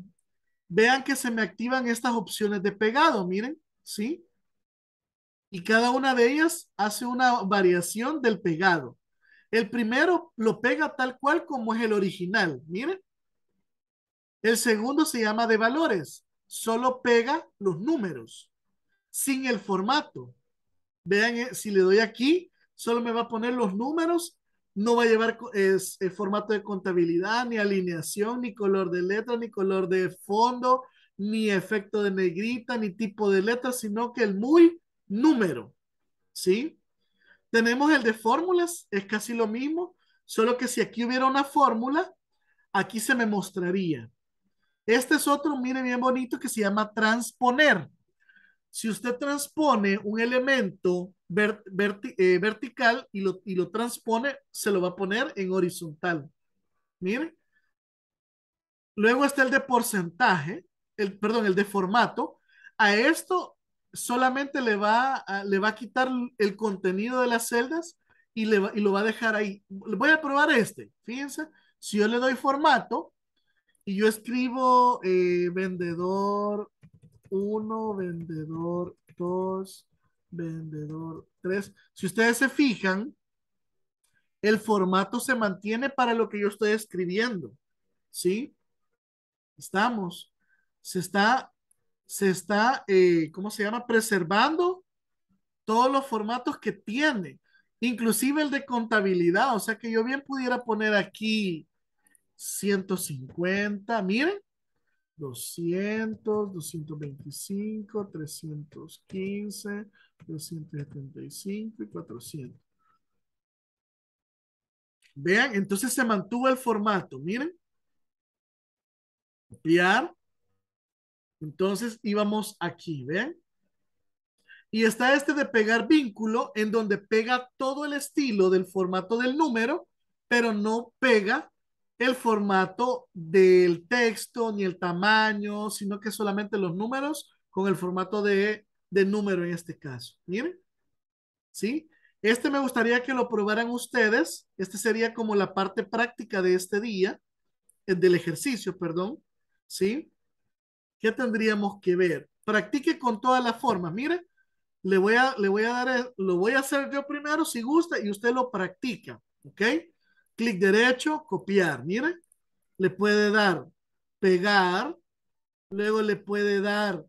vean que se me activan estas opciones de pegado, miren, ¿sí? Y cada una de ellas hace una variación del pegado. El primero lo pega tal cual como es el original, miren. El segundo se llama de valores, solo pega los números, sin el formato. Vean, eh, si le doy aquí, solo me va a poner los números, no va a llevar es, el formato de contabilidad, ni alineación, ni color de letra, ni color de fondo, ni efecto de negrita, ni tipo de letra, sino que el muy número, ¿sí? Tenemos el de fórmulas, es casi lo mismo, solo que si aquí hubiera una fórmula, aquí se me mostraría. Este es otro, mire bien bonito, que se llama transponer si usted transpone un elemento eh, vertical y lo, y lo transpone, se lo va a poner en horizontal. Mire. Luego está el de porcentaje, el, perdón, el de formato. A esto solamente le va, a, le va a quitar el contenido de las celdas y, lo va a dejar ahí. Voy a probar este. Fíjense, si yo le doy formato y yo escribo eh, vendedor uno, vendedor dos, vendedor tres. Si ustedes se fijan, el formato se mantiene para lo que yo estoy escribiendo. ¿Sí? Estamos. Se está, se está, eh, ¿cómo se llama? Preservando todos los formatos que tiene. Inclusive el de contabilidad. O sea que yo bien pudiera poner aquí 150. Miren. 200, 225, 315, 275 y 400. Vean, entonces se mantuvo el formato, miren. Copiar. Entonces íbamos aquí, ven Y está este de pegar vínculo en donde pega todo el estilo del formato del número, pero no pega el formato del texto ni el tamaño, sino que solamente los números con el formato de, de número en este caso. Miren, ¿sí? Este me gustaría que lo probaran ustedes. Este sería como la parte práctica de este día, eh, del ejercicio, perdón, ¿sí? ¿Qué tendríamos que ver? Practique con todas las formas. Mire, le voy a, le voy a dar, lo voy a hacer yo primero si gusta y usted lo practica, ¿ok? clic derecho, copiar. Miren, le puede dar pegar, luego le puede dar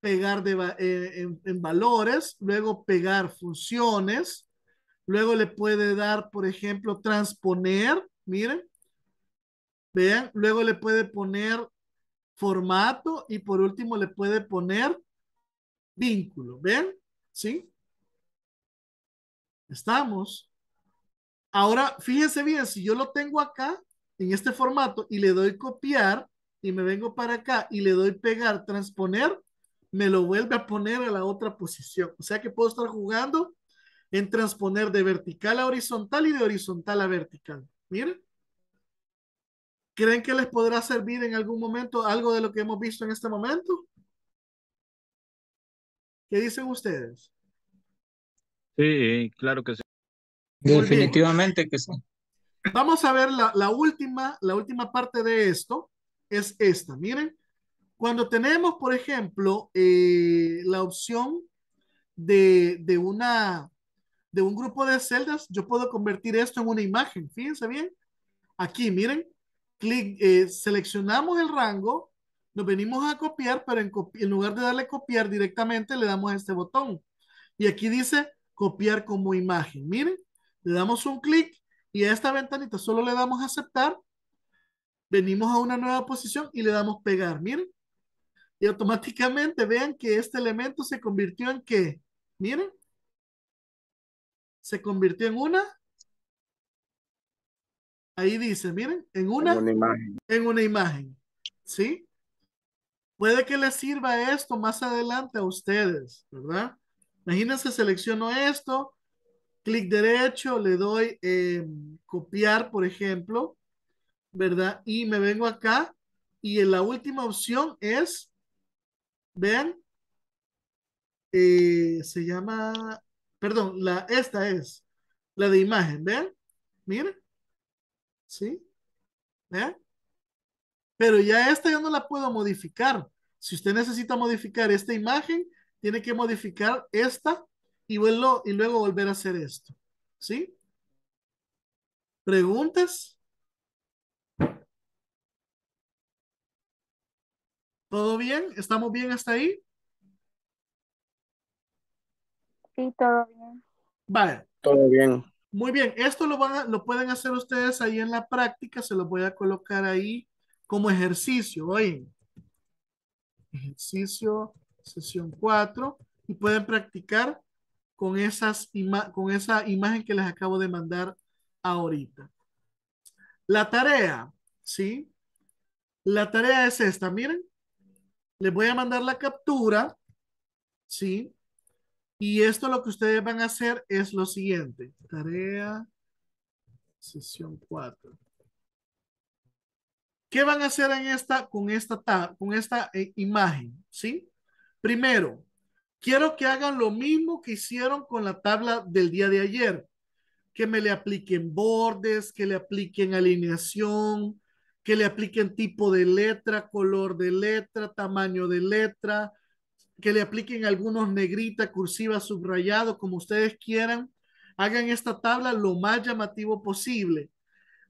pegar eh, en, en, valores, luego pegar funciones, luego le puede dar, por ejemplo, transponer, miren, vean, luego le puede poner formato y por último le puede poner vínculo, ¿ven? ¿Sí? Estamos. Ahora, fíjense bien, si yo lo tengo acá, en este formato, y le doy copiar, y me vengo para acá, y le doy pegar, transponer, me lo vuelve a poner a la otra posición. O sea que puedo estar jugando en transponer de vertical a horizontal y de horizontal a vertical. Miren. ¿Creen que les podrá servir en algún momento algo de lo que hemos visto en este momento? ¿Qué dicen ustedes? Sí, claro que sí. Definitivamente que sí. Vamos a ver la, última, la última parte de esto, es esta. Miren, cuando tenemos, por ejemplo, eh, la opción de, de, una, de un grupo de celdas, yo puedo convertir esto en una imagen. Fíjense bien. Aquí, miren, clic, eh, seleccionamos el rango, nos venimos a copiar, pero en, en lugar de darle copiar directamente, le damos a este botón. Y aquí dice copiar como imagen. Miren, le damos un clic y a esta ventanita solo le damos aceptar, venimos a una nueva posición y le damos pegar, miren. Y automáticamente vean que este elemento se convirtió en qué, miren. Se convirtió en una. Ahí dice, miren, en una, en una imagen. En una imagen. ¿Sí? Puede que les sirva esto más adelante a ustedes, ¿verdad? Imagínense, selecciono esto, clic derecho, le doy copiar, por ejemplo, ¿verdad? Y me vengo acá y en la última opción es, ¿Ven? Eh, se llama, perdón, la, esta es la de imagen, ¿Ven? Mire, ¿sí? ¿Ven? Pero ya esta yo no la puedo modificar. Si usted necesita modificar esta imagen, tiene que modificar esta y, y luego volver a hacer esto. ¿Sí? ¿Preguntas? ¿Todo bien? ¿Estamos bien hasta ahí? Sí, todo bien. Vale. Todo bien. Muy bien, esto lo, lo pueden hacer ustedes ahí en la práctica, se lo voy a colocar ahí como ejercicio, Voy. Ejercicio, sesión 4, y pueden practicar con, con esa imagen que les acabo de mandar ahorita. La tarea, ¿sí? La tarea es esta, miren. Les voy a mandar la captura, ¿sí? Y esto lo que ustedes van a hacer es lo siguiente. Tarea, sesión 4. ¿Qué van a hacer en esta, con, esta, con esta eh, imagen? ¿Sí? Primero, Quiero que hagan lo mismo que hicieron con la tabla del día de ayer, que me le apliquen bordes, que le apliquen alineación, que le apliquen tipo de letra, color de letra, tamaño de letra, que le apliquen algunos negrita, cursiva, subrayado, como ustedes quieran. Hagan esta tabla lo más llamativo posible.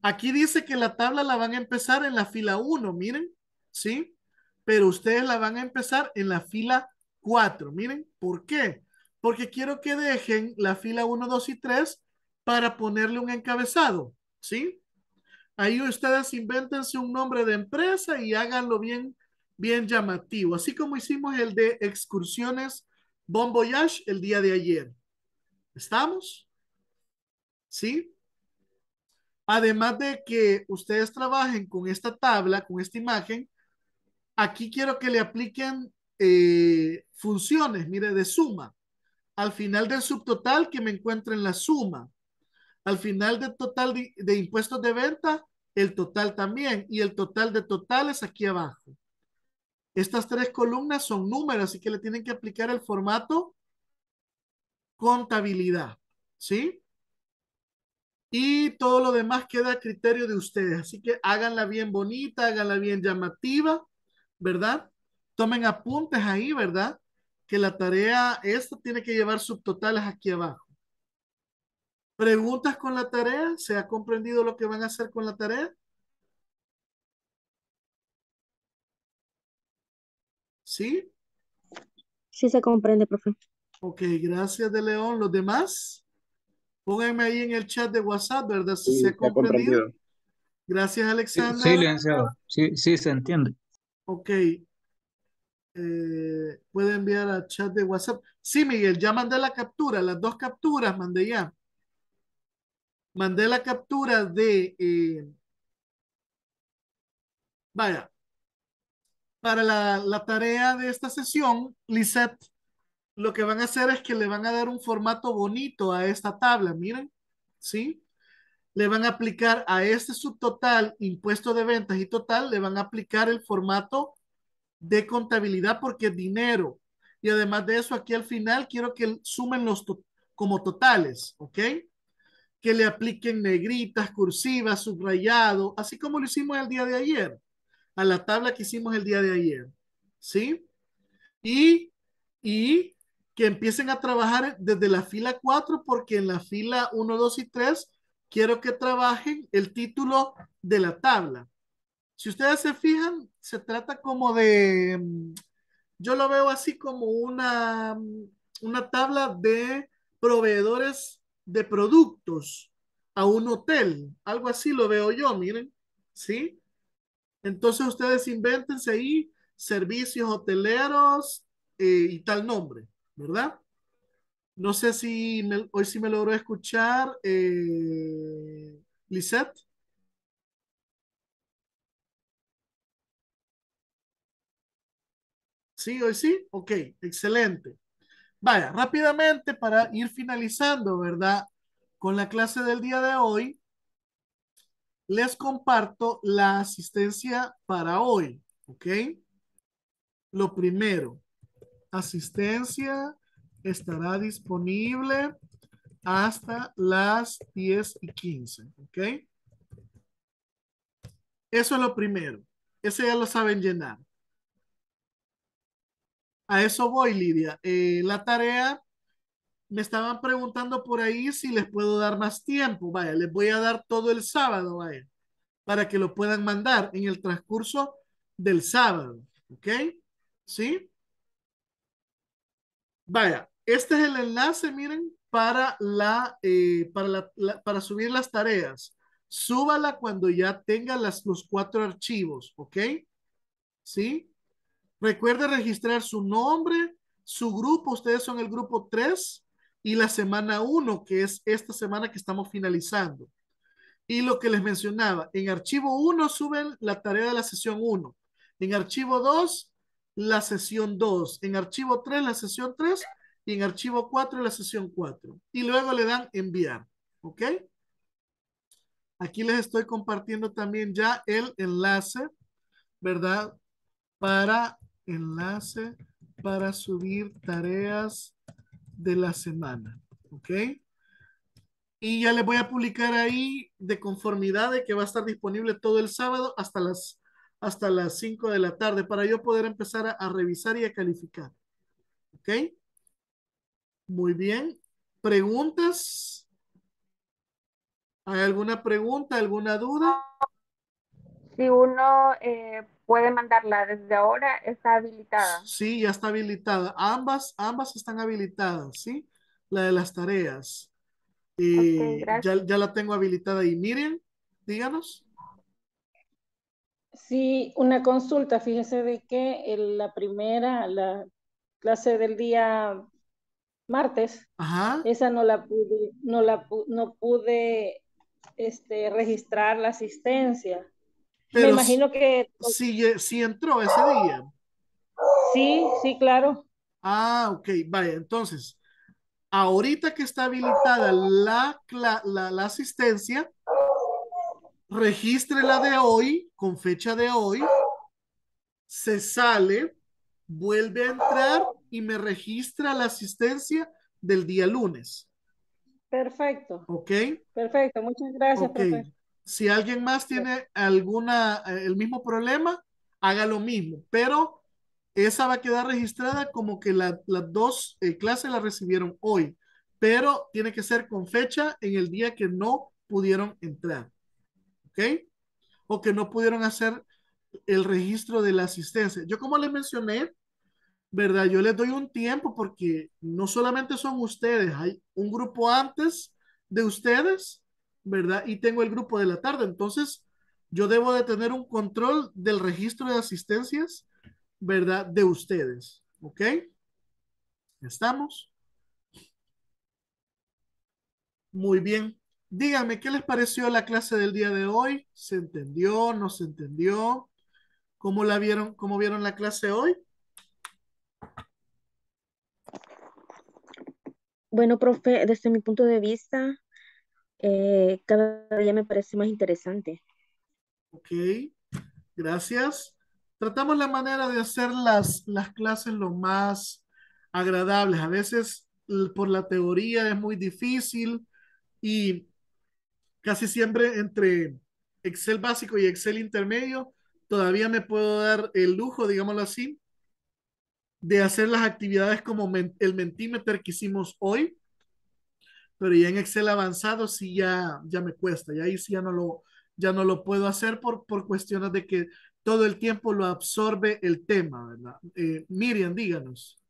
Aquí dice que la tabla la van a empezar en la fila 1, miren, ¿sí? Pero ustedes la van a empezar en la fila cuatro, Miren, ¿por qué? Porque quiero que dejen la fila 1, 2 y 3 para ponerle un encabezado, ¿sí? Ahí ustedes invéntense un nombre de empresa y háganlo bien, bien llamativo. Así como hicimos el de excursiones Bon Voyage el día de ayer. ¿Estamos? ¿Sí? Además de que ustedes trabajen con esta tabla, con esta imagen, aquí quiero que le apliquen eh, funciones, mire, de suma. Al final del subtotal que me encuentro en la suma. Al final del total de, impuestos de venta, el total también. Y el total de totales aquí abajo. Estas tres columnas son números, así que le tienen que aplicar el formato contabilidad. ¿Sí? Y todo lo demás queda a criterio de ustedes. Así que háganla bien bonita, háganla bien llamativa, ¿verdad? Tomen apuntes ahí, ¿verdad? Que la tarea, esta tiene que llevar subtotales aquí abajo. ¿Preguntas con la tarea? ¿Se ha comprendido lo que van a hacer con la tarea? ¿Sí? Sí se comprende, profe. Ok, gracias de León. ¿Los demás? Pónganme ahí en el chat de WhatsApp, ¿verdad? sí, se ha comprendido. Gracias, Alexander. Sí, sí, se entiende. Ok, eh, puede enviar a chat de WhatsApp. Sí, Miguel, ya mandé la captura, las dos capturas mandé ya. Mandé la captura de... Eh, vaya, para la, la, tarea de esta sesión, Lisette, lo que van a hacer es que le van a dar un formato bonito a esta tabla, miren, ¿sí? Le van a aplicar a este subtotal, impuesto de ventas y total, le van a aplicar el formato de contabilidad porque es dinero. Y además de eso, aquí al final quiero que sumen los como totales, ¿ok? Que le apliquen negritas, cursivas, subrayado, así como lo hicimos el día de ayer, a la tabla que hicimos el día de ayer, ¿sí? Y, y que empiecen a trabajar desde la fila 4 porque en la fila 1, 2 y 3 quiero que trabajen el título de la tabla. Si ustedes se fijan, se trata como de, mm, yo lo veo así como una, mm, una tabla de proveedores de productos a un hotel, algo así lo veo yo, miren, ¿sí? Entonces ustedes invéntense ahí servicios hoteleros eh, y tal nombre, ¿verdad? No sé si hoy sí me logró escuchar eh, Lisette. ¿Sí? ¿Hoy sí? Ok, excelente. Vaya, rápidamente para ir finalizando, ¿verdad? Con la clase del día de hoy, les comparto la asistencia para hoy, ¿ok? Lo primero, asistencia estará disponible hasta las 10 y 15, ¿ok? Eso es lo primero. Ese ya lo saben llenar a eso voy, Lidia. Eh, la tarea, me estaban preguntando por ahí si les puedo dar más tiempo. Vaya, les voy a dar todo el sábado, vaya, para que lo puedan mandar en el transcurso del sábado. ¿Ok? ¿Sí? Vaya, este es el enlace, miren, para, la, eh, para, subir las tareas. Súbala cuando ya tenga los cuatro archivos, ¿ok? ¿Sí? Recuerde registrar su nombre, su grupo, ustedes son el grupo 3 y la semana 1, que es esta semana que estamos finalizando. Y lo que les mencionaba, en archivo 1 suben la tarea de la sesión 1, en archivo 2 la sesión 2, en archivo 3 la sesión 3 y en archivo 4 la sesión 4. Y luego le dan enviar, ¿ok? Aquí les estoy compartiendo también ya el enlace, ¿verdad? para enlace para subir tareas de la semana. ¿Ok? Y ya les voy a publicar ahí de conformidad de que va a estar disponible todo el sábado hasta las, hasta las 5 de la tarde para yo poder empezar a, revisar y a calificar. ¿Ok? Muy bien. ¿Preguntas? ¿Hay alguna pregunta, alguna duda? Si uno eh, puede mandarla desde ahora, está habilitada. Sí, ya está habilitada. Ambas, ambas están habilitadas, ¿sí? La de las tareas. Y ya, la tengo habilitada. Y miren, díganos. Sí, una consulta. Fíjese de que eh, la primera, la clase del día martes, esa no la pude, no la no pude este, registrar la asistencia. Pero Me imagino que... si si entró ese día. Sí, sí, claro. Ah, ok, vaya, entonces, ahorita que está habilitada la, la, asistencia, registre la de hoy, con fecha de hoy, se sale, vuelve a entrar y me registra la asistencia del día lunes. Perfecto. Ok. Perfecto, muchas gracias, si alguien más tiene alguna, eh, el mismo problema, haga lo mismo, pero esa va a quedar registrada como que las dos eh, clases la recibieron hoy, pero tiene que ser con fecha en el día que no pudieron entrar, ¿ok? O que no pudieron hacer el registro de la asistencia. Yo como les mencioné, ¿verdad? Yo les doy un tiempo porque no solamente son ustedes, hay un grupo antes de ustedes ¿verdad? Y tengo el grupo de la tarde, entonces yo debo de tener un control del registro de asistencias, ¿verdad? De ustedes, ¿ok? ¿Estamos? Muy bien. Díganme, ¿qué les pareció la clase del día de hoy? ¿Se entendió? ¿No se entendió? ¿Cómo la vieron? ¿Cómo vieron la clase hoy? Bueno, profe, desde mi punto de vista, eh, cada día me parece más interesante. Ok, gracias. Tratamos la manera de hacer las, clases lo más agradables. A veces por la teoría es muy difícil y casi siempre entre Excel básico y Excel intermedio todavía me puedo dar el lujo, digámoslo así, de hacer las actividades como el Mentimeter que hicimos hoy pero ya en Excel avanzado sí ya, ya me cuesta, y ahí sí ya no lo, ya no lo puedo hacer por, por cuestiones de que todo el tiempo lo absorbe el tema, ¿verdad? Eh, Miriam, díganos.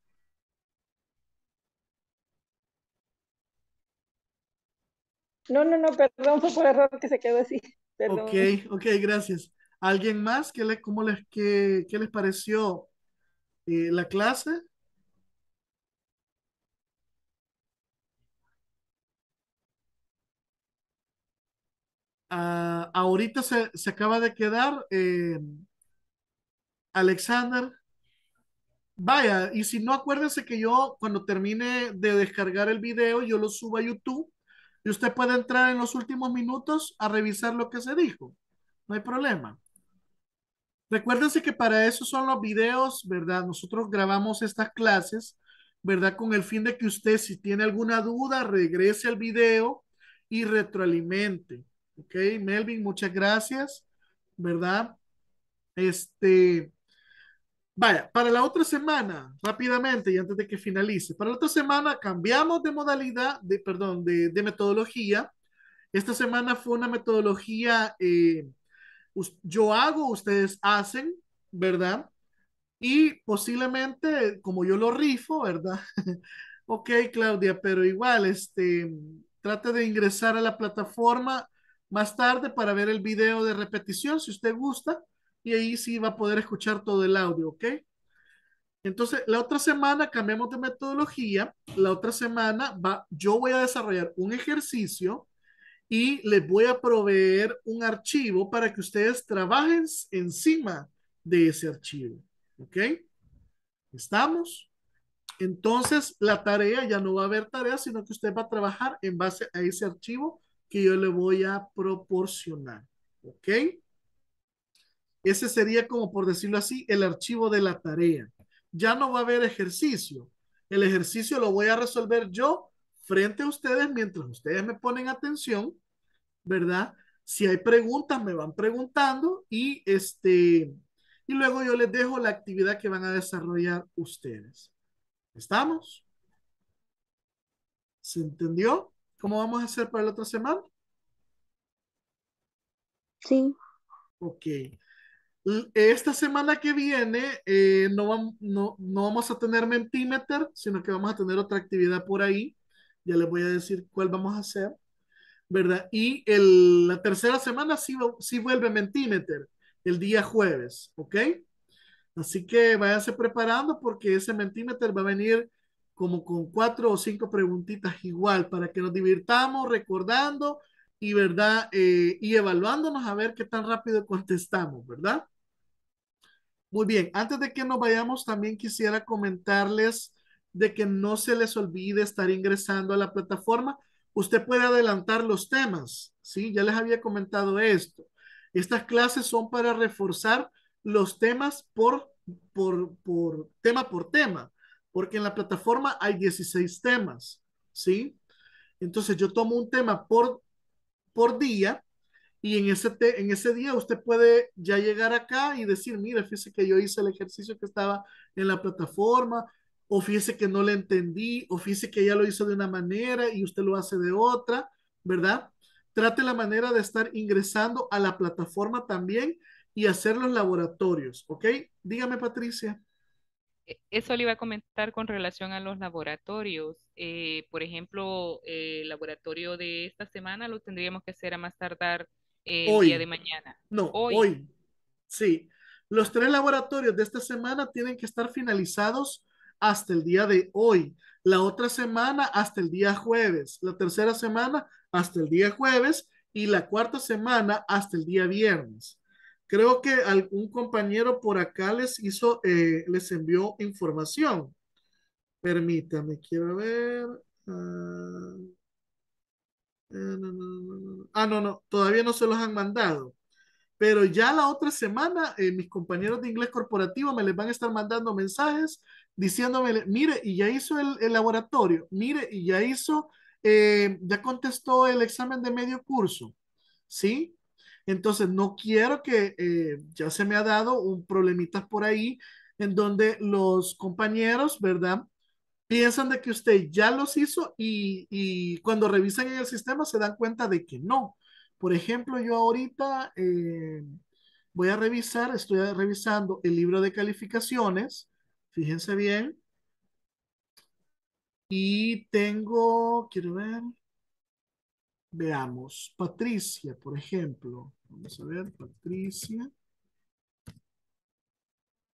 No, no, no, perdón, fue por error que se quedó así. Ok, ok, gracias. ¿Alguien más? ¿Qué, cómo les, qué, qué les pareció eh, la clase? Ah, ahorita se, acaba de quedar eh, Alexander. Vaya, y si no, acuérdense que yo cuando termine de descargar el video, yo lo subo a YouTube y usted puede entrar en los últimos minutos a revisar lo que se dijo. No hay problema. Recuérdense que para eso son los videos, ¿verdad? Nosotros grabamos estas clases, ¿verdad? Con el fin de que usted, si tiene alguna duda, regrese al video y retroalimente. Ok, Melvin, muchas gracias, ¿verdad? Este, vaya, para la otra semana, rápidamente y antes de que finalice, para la otra semana cambiamos de modalidad, de, perdón, de, metodología. Esta semana fue una metodología, eh, yo hago, ustedes hacen, ¿verdad? Y posiblemente, como yo lo rifo, ¿verdad? ok, Claudia, pero igual, este, trata de ingresar a la plataforma más tarde para ver el video de repetición, si usted gusta, y ahí sí va a poder escuchar todo el audio, ¿ok? Entonces, la otra semana cambiamos de metodología. La otra semana va, yo voy a desarrollar un ejercicio y les voy a proveer un archivo para que ustedes trabajen encima de ese archivo, ¿ok? ¿Estamos? Entonces, la tarea ya no va a haber tarea, sino que usted va a trabajar en base a ese archivo que yo le voy a proporcionar. ¿Ok? Ese sería como por decirlo así, el archivo de la tarea. Ya no va a haber ejercicio. El ejercicio lo voy a resolver yo frente a ustedes mientras ustedes me ponen atención, ¿verdad? Si hay preguntas, me van preguntando y este, y luego yo les dejo la actividad que van a desarrollar ustedes. ¿Estamos? ¿Se entendió? ¿Cómo vamos a hacer para la otra semana? Sí. Ok. Esta semana que viene eh, no, no, vamos a tener Mentimeter, sino que vamos a tener otra actividad por ahí. Ya les voy a decir cuál vamos a hacer, ¿verdad? Y la tercera semana sí, sí vuelve Mentimeter, el día jueves, ¿ok? Así que váyanse preparando porque ese Mentimeter va a venir como con cuatro o cinco preguntitas igual para que nos divirtamos recordando y verdad eh, y evaluándonos a ver qué tan rápido contestamos, ¿verdad? Muy bien, antes de que nos vayamos también quisiera comentarles de que no se les olvide estar ingresando a la plataforma. Usted puede adelantar los temas, ¿sí? Ya les había comentado esto. Estas clases son para reforzar los temas por, por, por tema por tema porque en la plataforma hay 16 temas, ¿sí? Entonces yo tomo un tema por, por día y en ese, en ese día usted puede ya llegar acá y decir, mira, fíjese que yo hice el ejercicio que estaba en la plataforma, o fíjese que no le entendí, o fíjese que ya lo hizo de una manera y usted lo hace de otra, ¿verdad? Trate la manera de estar ingresando a la plataforma también y hacer los laboratorios, ¿ok? Dígame, Patricia. E-, eso le iba a comentar con relación a los laboratorios. Eh, por ejemplo, eh, el laboratorio de esta semana lo tendríamos que hacer a más tardar eh, el día de mañana. No, hoy. Sí. Los tres laboratorios de esta semana tienen que estar finalizados hasta el día de hoy. La otra semana hasta el día jueves. La tercera semana hasta el día jueves. Y la cuarta semana hasta el día viernes. Creo que algún compañero por acá les hizo, eh, les envió información. Permítame, quiero ver. Ah, eh, ah, no, no, todavía no se los han mandado. Pero ya la otra semana, eh, mis compañeros de inglés corporativo me les van a estar mandando mensajes diciéndome, mire, y ya hizo el, el laboratorio, mire, y ya hizo, ya contestó el examen de medio curso, ¿sí? Entonces, no quiero que eh, ya se me ha dado un problemita por ahí en donde los compañeros, ¿verdad? Piensan de que usted ya los hizo y, cuando revisan en el sistema se dan cuenta de que no. Por ejemplo, yo ahorita eh, voy a revisar, estoy revisando el libro de calificaciones, fíjense bien, y tengo, quiero ver, Veamos, Patricia, por ejemplo. Vamos a ver, Patricia.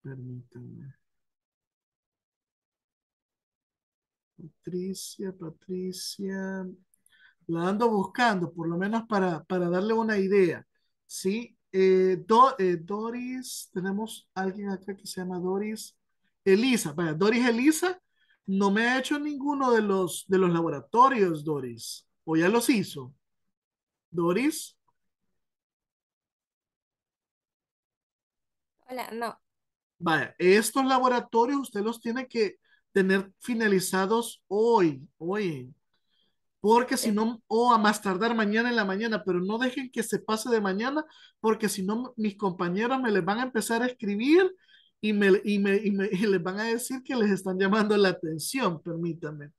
Permítanme. Patricia, Patricia. La ando buscando, por lo menos para, para darle una idea. ¿Sí? Eh, eh, Doris, tenemos alguien acá que se llama Doris Elisa. Vaya, Doris Elisa no me ha hecho ninguno de los, de los laboratorios, Doris o ya los hizo. Doris. Hola, no. Vaya, estos laboratorios usted los tiene que tener finalizados hoy, hoy. Porque si no, o a más tardar mañana en la mañana, pero no dejen que se pase de mañana, porque si no, mis compañeros me les van a empezar a escribir y me, les van a decir que les están llamando la atención, permítanme.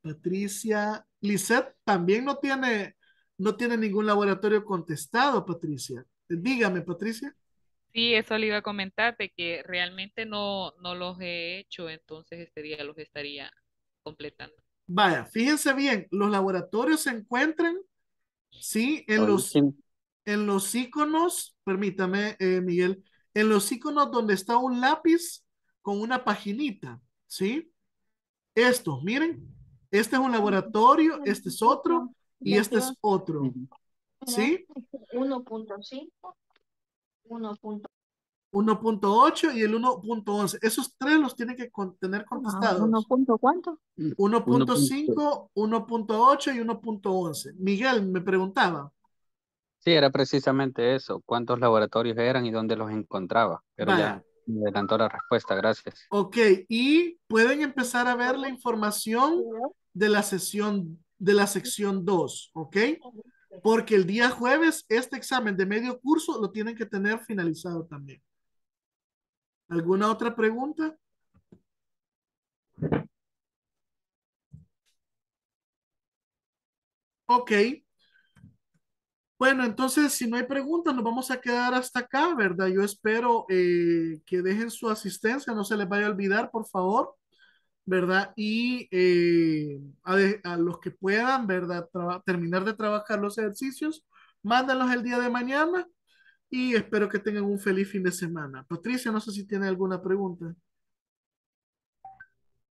Patricia, Lisette también no tiene, no tiene ningún laboratorio contestado, Patricia. Dígame, Patricia. Sí, eso le iba a comentar, de que realmente no, no los he hecho, entonces este día los estaría completando. Vaya, fíjense bien, los laboratorios se encuentran, sí, en los, en los iconos, permítame, eh, Miguel, en los iconos donde está un lápiz con una paginita, ¿sí? Estos, miren, este es un laboratorio, este es otro y este es otro. ¿Sí? 1.5, 1.8 y el 1.11. Esos tres los tiene que tener ah, contestados. ¿1. cuánto? 1.5, 1.8 y 1.11. Miguel me preguntaba. Sí, era precisamente eso. ¿Cuántos laboratorios eran y dónde los encontraba? Pero ya me adelantó la respuesta, gracias. Ok, y pueden empezar a ver la información de la sesión, de la sección 2, ¿ok? Porque el día jueves este examen de medio curso lo tienen que tener finalizado también. ¿Alguna otra pregunta? Ok, bueno, entonces, si no hay preguntas, nos vamos a quedar hasta acá, ¿verdad? Yo espero eh, que dejen su asistencia, no se les vaya a olvidar, por favor, ¿verdad? Y eh, a, los que puedan, ¿verdad? terminar de trabajar los ejercicios, mándalos el día de mañana y espero que tengan un feliz fin de semana. Patricia, no sé si tiene alguna pregunta.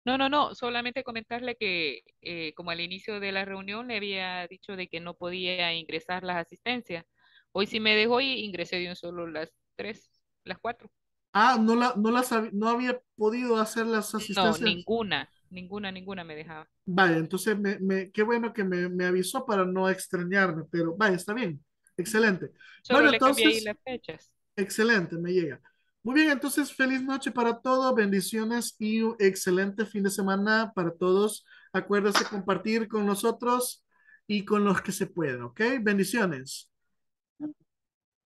No, no, no, solamente comentarle que eh, como al inicio de la reunión le había dicho de que no podía ingresar las asistencias. Hoy sí me dejó y ingresé de un solo las tres, las cuatro. Ah, no, la, no, no había podido hacer las asistencias. No, ninguna, ninguna, ninguna me dejaba. Vaya, entonces me, qué bueno que me, avisó para no extrañarme, pero vaya, está bien, excelente. Solo bueno, entonces, las fechas. Excelente, me llega. Muy bien, entonces feliz noche para todos, bendiciones y un excelente fin de semana para todos. Acuérdense compartir con nosotros y con los que se pueda, ¿ok? Bendiciones.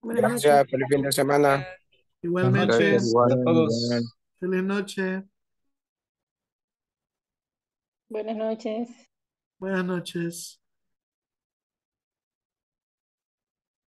Gracias, feliz fin de semana. Igualmente. Gracias, todos. Feliz noche. Buenas noches. Buenas noches.